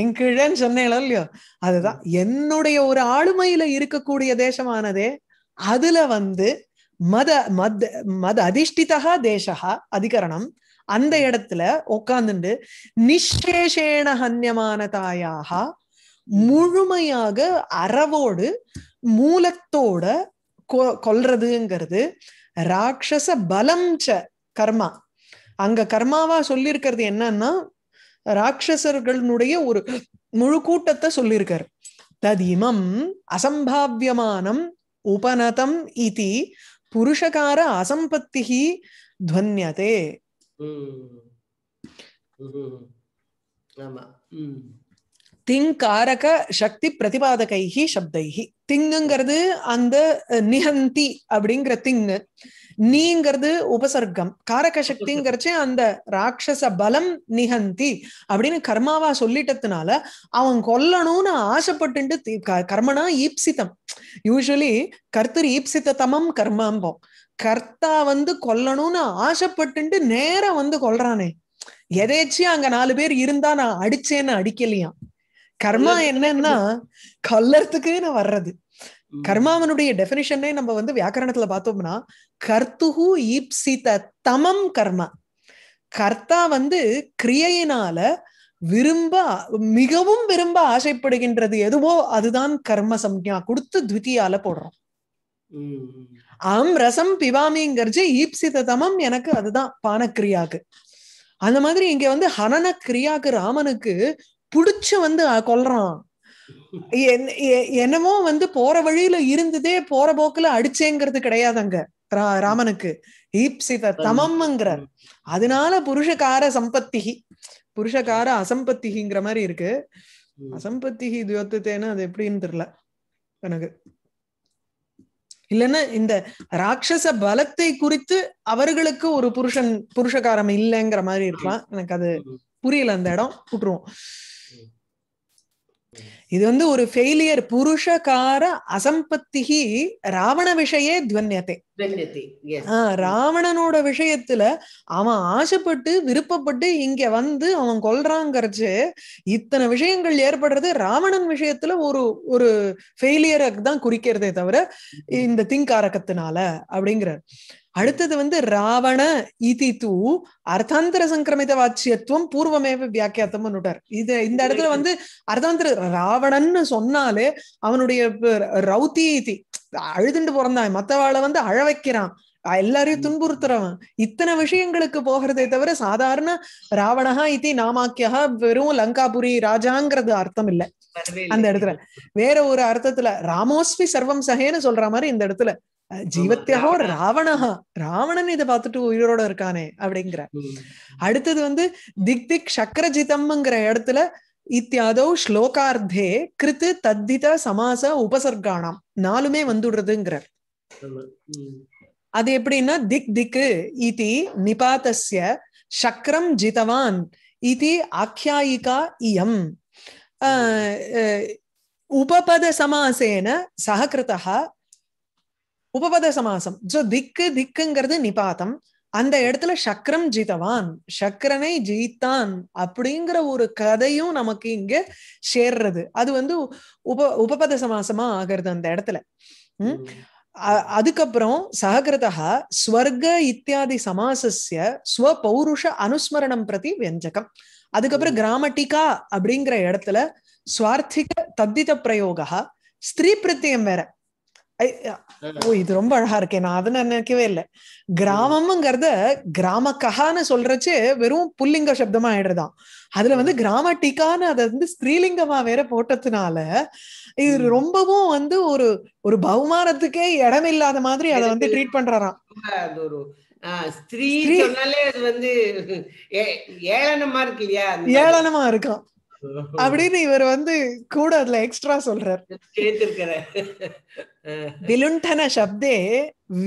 எங்கிழன்னு சொன்னேன் இல்லையோ அதுதான் என்னுடைய ஒரு ஆளுமையில இருக்கக்கூடிய தேசமானதே அதுல வந்து மத மத மத அதிஷ்டிதா தேசா அதிகரணம் அந்த இடத்துல உட்காந்துண்டு நிஷேஷேன ஹன்யமான தாயாக முழுமையாக அறவோடு மூலத்தோட கொ கொல்றதுங்கிறது ராட்சச பலம் ச கர்மா அங்க கர்மாவா சொல்லியிருக்கிறது என்னன்னா ராட்சசர்களுடைய ஒரு முழு கூட்டத்தை சொல்லியிருக்காரு ததிமம் அசம்பாவியமானம் உபநதம் இது புருஷகார அசம்பத்திகி துவன்யதே திங்காரக சக்தி பிரதிபாதகைஹி சப்தைஹி திங்குங்கிறது அந்த நிஹந்தி அப்படிங்கிற திங்கு நீங்கிறது உபசர்க்கம் காரக சக்திங்கிறச்சே அந்த ராட்சச பலம் நிகந்தி அப்படின்னு கர்மாவா சொல்லிட்டதுனால அவன் கொல்லணும்னு ஆசைப்பட்டு கர்மனா ஈப்சித்தம் யூஸ்வலி கர்த்தர் ஈப்சித்த தமம் கர்மாம்போம் கர்த்தா வந்து கொல்லணும்னு ஆசைப்பட்டு நேரம் வந்து கொல்றானே எதேச்சியா அங்க நாலு பேர் இருந்தா நான் அடிச்சேன்னு அடிக்கலையாம் கர்மா என்னன்னா நான் வர்றது கர்மாவனுடைய டெபினிஷனே நம்ம வந்து வியாக்கரணத்துல பார்த்தோம்னா கர்த்துகு ஈப்சித தமம் கர்ம கர்த்தா வந்து கிரியையினால விரும்ப மிகவும் விரும்ப ஆசைப்படுகின்றது எதுவோ அதுதான் கர்ம சம்யா கொடுத்து துவித்தியால போடுறோம் ஆம் ரசம் பிவாமிங்கிறது ஈப்சித தமம் எனக்கு அதுதான் பானக்கிரியாக்கு அந்த மாதிரி இங்க வந்து ஹனன கிரியாக்கு ராமனுக்கு புடிச்சு வந்து கொல்றான் என்னமோ வந்து போற வழியில இருந்ததே போற போக்குல அடிச்சேங்கிறது கிடையாதுங்க ராமனுக்கு ஈப்சித அதனால புருஷகார சம்பத்தி புருஷகார அசம்பத்திகிங்கிற மாதிரி இருக்கு அசம்பத்தி துவத்துத்தேன்னு அது எப்படின்னு தெரியல எனக்கு இல்லைன்னா இந்த ராட்சச பலத்தை குறித்து அவர்களுக்கு ஒரு புருஷன் புருஷகாரம் இல்லைங்கிற மாதிரி இருக்கலாம் எனக்கு அது புரியல அந்த இடம் விட்டுருவோம் இது வந்து ஒரு ஃபெயிலியர் புருஷகார அசம்பத்திகி ராவண விஷயே துவன்யத்தை ராவணனோட விஷயத்துல அவன் ஆசைப்பட்டு விருப்பப்பட்டு இங்க வந்து அவன் கொல்றாங்கிறச்சு இத்தனை விஷயங்கள் ஏற்படுறது ராவணன் விஷயத்துல ஒரு ஒரு ஃபெயிலியருக்கு தான் குறிக்கிறதே தவிர இந்த திங்காரகத்தினால அப்படிங்கிறார் அடுத்தது வந்து ராவண இதி தூ அர்த்தாந்திர சங்கிரமித வாட்சியத்துவம் பூர்வமேவ வியாக்கியாத்தம் வியாக்கியாத்தம்னுட்டார் இது இந்த இடத்துல வந்து அர்த்தாந்திர ராவணன்னு சொன்னாலே அவனுடைய ரௌத்தி இதி அழுதுண்டு பிறந்தான் மத்தவாளை வந்து அழ வைக்கிறான் எல்லாரையும் துன்புறுத்துறவன் இத்தனை விஷயங்களுக்கு போகிறதே தவிர சாதாரண ராவணஹா இத்தி நாமாக்கியா வெறும் லங்காபுரி ராஜாங்கிறது அர்த்தம் இல்லை அந்த இடத்துல வேற ஒரு அர்த்தத்துல ராமோஸ்வி சர்வம் சகேன்னு சொல்ற மாதிரி இந்த இடத்துல ஜீவத்தியாகோ ராவணா ராவணன் இதை பார்த்துட்டு உயிரோட இருக்கானே அப்படிங்கிற அடுத்தது வந்து திக் திக் சக்கரஜிதம்ங்கிற இடத்துல இத்தியாதோ ஸ்லோகார்த்தே கிருத்து தத்தித சமாச உபசர்காணம் நாலுமே வந்துடுறதுங்கிற அது எப்படின்னா திக் திக்கு இதி நிபாதசிய சக்கரம் ஜிதவான் இது ஆக்கியாயிகா இயம் உபபத சமாசேன சககிருதா உபபத சமாசம் சோ திக்கு திக்குங்கிறது நிபாதம் அந்த இடத்துல சக்கரம் ஜீதவான் சக்கரனை ஜீத்தான் அப்படிங்கிற ஒரு கதையும் நமக்கு இங்க சேர்றது அது வந்து உப உபபத சமாசமா ஆகிறது அந்த இடத்துல உம் அதுக்கப்புறம் சககிருதா ஸ்வர்க இத்தியாதி சமாசஸ்ய பௌருஷ அனுஸ்மரணம் பிரதி வியஞ்சகம் அதுக்கப்புறம் கிராமட்டிகா அப்படிங்கிற இடத்துல சுவார்த்திக தத்தித பிரயோகா ஸ்திரீ பிரத்தியம் வேற ஓ இது ரொம்ப அழகா இருக்கே நான் அதை நான் நினைக்கவே இல்லை கிராமம்ங்கிறத கிராமக்கஹான்னு சொல்றச்சு வெறும் புல்லிங்க சப்தமா ஆயிடுறதான் அதுல வந்து கிராம டிகான்னு அதை வந்து ஸ்ரீலிங்கமா வேற போட்டதுனால இது ரொம்பவும் வந்து ஒரு ஒரு பகுமானத்துக்கே இடம் இல்லாத மாதிரி அதை வந்து ட்ரீட் பண்றாராம் ஏளனமா இருக்கு இல்லையா ஏளனமா இருக்கும் *laughs* அப்படின்னு இவர் வந்து கூட அதுல எக்ஸ்ட்ரா சொல்றாரு *laughs* விலுண்டன சப்தே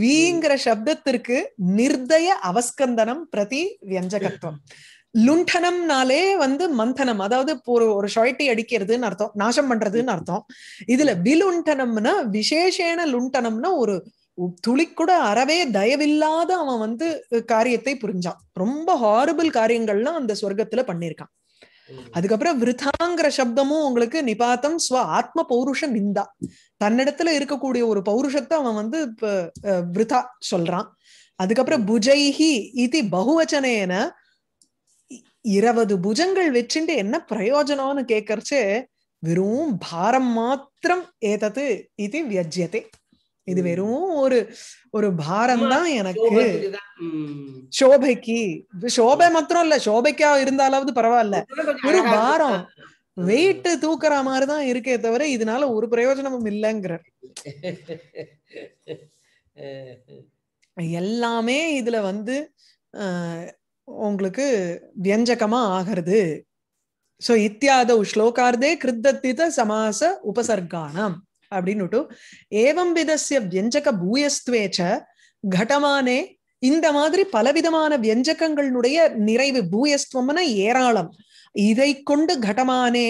வீங்கிற சப்தத்திற்கு நிர்தய அவஸ்கந்தனம் பிரதி வியஞ்சகத்துவம் லுண்டனம்னாலே வந்து மந்தனம் அதாவது ஒரு ஒரு ஷொயட்டி அடிக்கிறதுன்னு அர்த்தம் நாசம் பண்றதுன்னு அர்த்தம் இதுல விலுண்டனம்னா விசேஷேன லுண்டனம்னா ஒரு துளி கூட அறவே தயவில்லாத அவன் வந்து காரியத்தை புரிஞ்சான் ரொம்ப ஹாரபிள் காரியங்கள்லாம் அந்த சொர்க்கத்துல பண்ணிருக்கான் அதுக்கப்புறம் விருத்தாங்கிற சப்தமும் உங்களுக்கு நிபாத்தம் ஸ்வ ஆத்ம பௌருஷம் இந்தா தன்னிடத்துல இருக்கக்கூடிய ஒரு பௌருஷத்தை அவன் வந்து விருதா சொல்றான் அதுக்கப்புறம் புஜைஹி இது பகுவச்சனேன இருபது புஜங்கள் வச்சுட்டு என்ன பிரயோஜனம்னு கேட்கறச்சு வெறும் பாரம் மாத்திரம் ஏதது இது வியஜ்யத்தை இது வெறும் ஒரு ஒரு பாரம் தான் எனக்கு சோபைக்கு சோபை மாத்திரம் இல்ல சோபைக்கா இருந்தாலாவது பரவாயில்ல ஒரு பாரம் வெயிட் தூக்குற மாதிரிதான் இருக்கே தவிர இதனால ஒரு பிரயோஜனமும் இல்லைங்கிற எல்லாமே இதுல வந்து உங்களுக்கு வியஞ்சகமா ஆகிறது சோ இத்தியாத ஸ்லோகார்தே கிருத்தத்தித சமாச உபசர்கானம் அப்படின்னுட்டு ஏவம் விதசிய வியஞ்சக பூயஸ்துவேச்ச கடமானே இந்த மாதிரி பலவிதமான வியஞ்சகங்களுடைய நிறைவு பூயஸ்துவம்னா ஏராளம் இதை கொண்டு கடமானே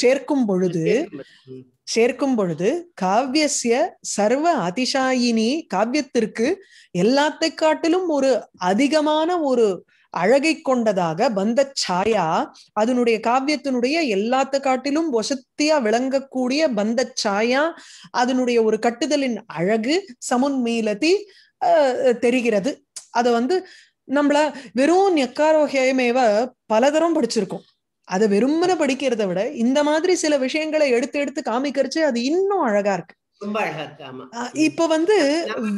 சேர்க்கும் பொழுது சேர்க்கும் பொழுது காவியசிய சர்வ அதிசாயினி காவியத்திற்கு எல்லாத்தை காட்டிலும் ஒரு அதிகமான ஒரு அழகை கொண்டதாக பந்த சாயா அதனுடைய காவியத்தினுடைய எல்லாத்த காட்டிலும் வசத்தியா விளங்கக்கூடிய பந்த சாயா அதனுடைய ஒரு கட்டுதலின் அழகு சமுன்மீலதி தெரிகிறது அத வந்து நம்மள வெறும் நெக்காரோகேமேவ பலதரம் படிச்சிருக்கோம் அதை வெறுமனை படிக்கிறத விட இந்த மாதிரி சில விஷயங்களை எடுத்து எடுத்து காமிக்கிறச்சு அது இன்னும் அழகா இருக்கு ரொம்ப அழகா இருக்கு ஆமா இப்ப வந்து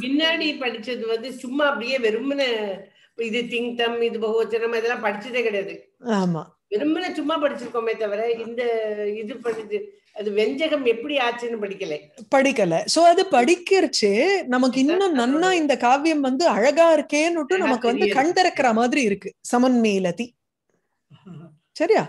பின்னாடி படிச்சது வந்து சும்மா அப்படியே வெறுமனை இது திங்டம் இது பகுவச்சனம் இதெல்லாம் படிச்சதே கிடையாது ஆமா வெறுமனே சும்மா படிச்சிருக்கோமே தவிர இந்த இது படிச்சு அது வெஞ்சகம் எப்படி ஆச்சுன்னு படிக்கல படிக்கல சோ அது படிக்கிறச்சு நமக்கு இன்னும் நன்னா இந்த காவியம் வந்து அழகா இருக்கேன்னுட்டு நமக்கு வந்து கண் திறக்கிற மாதிரி இருக்கு சமன்மேலதி சரியா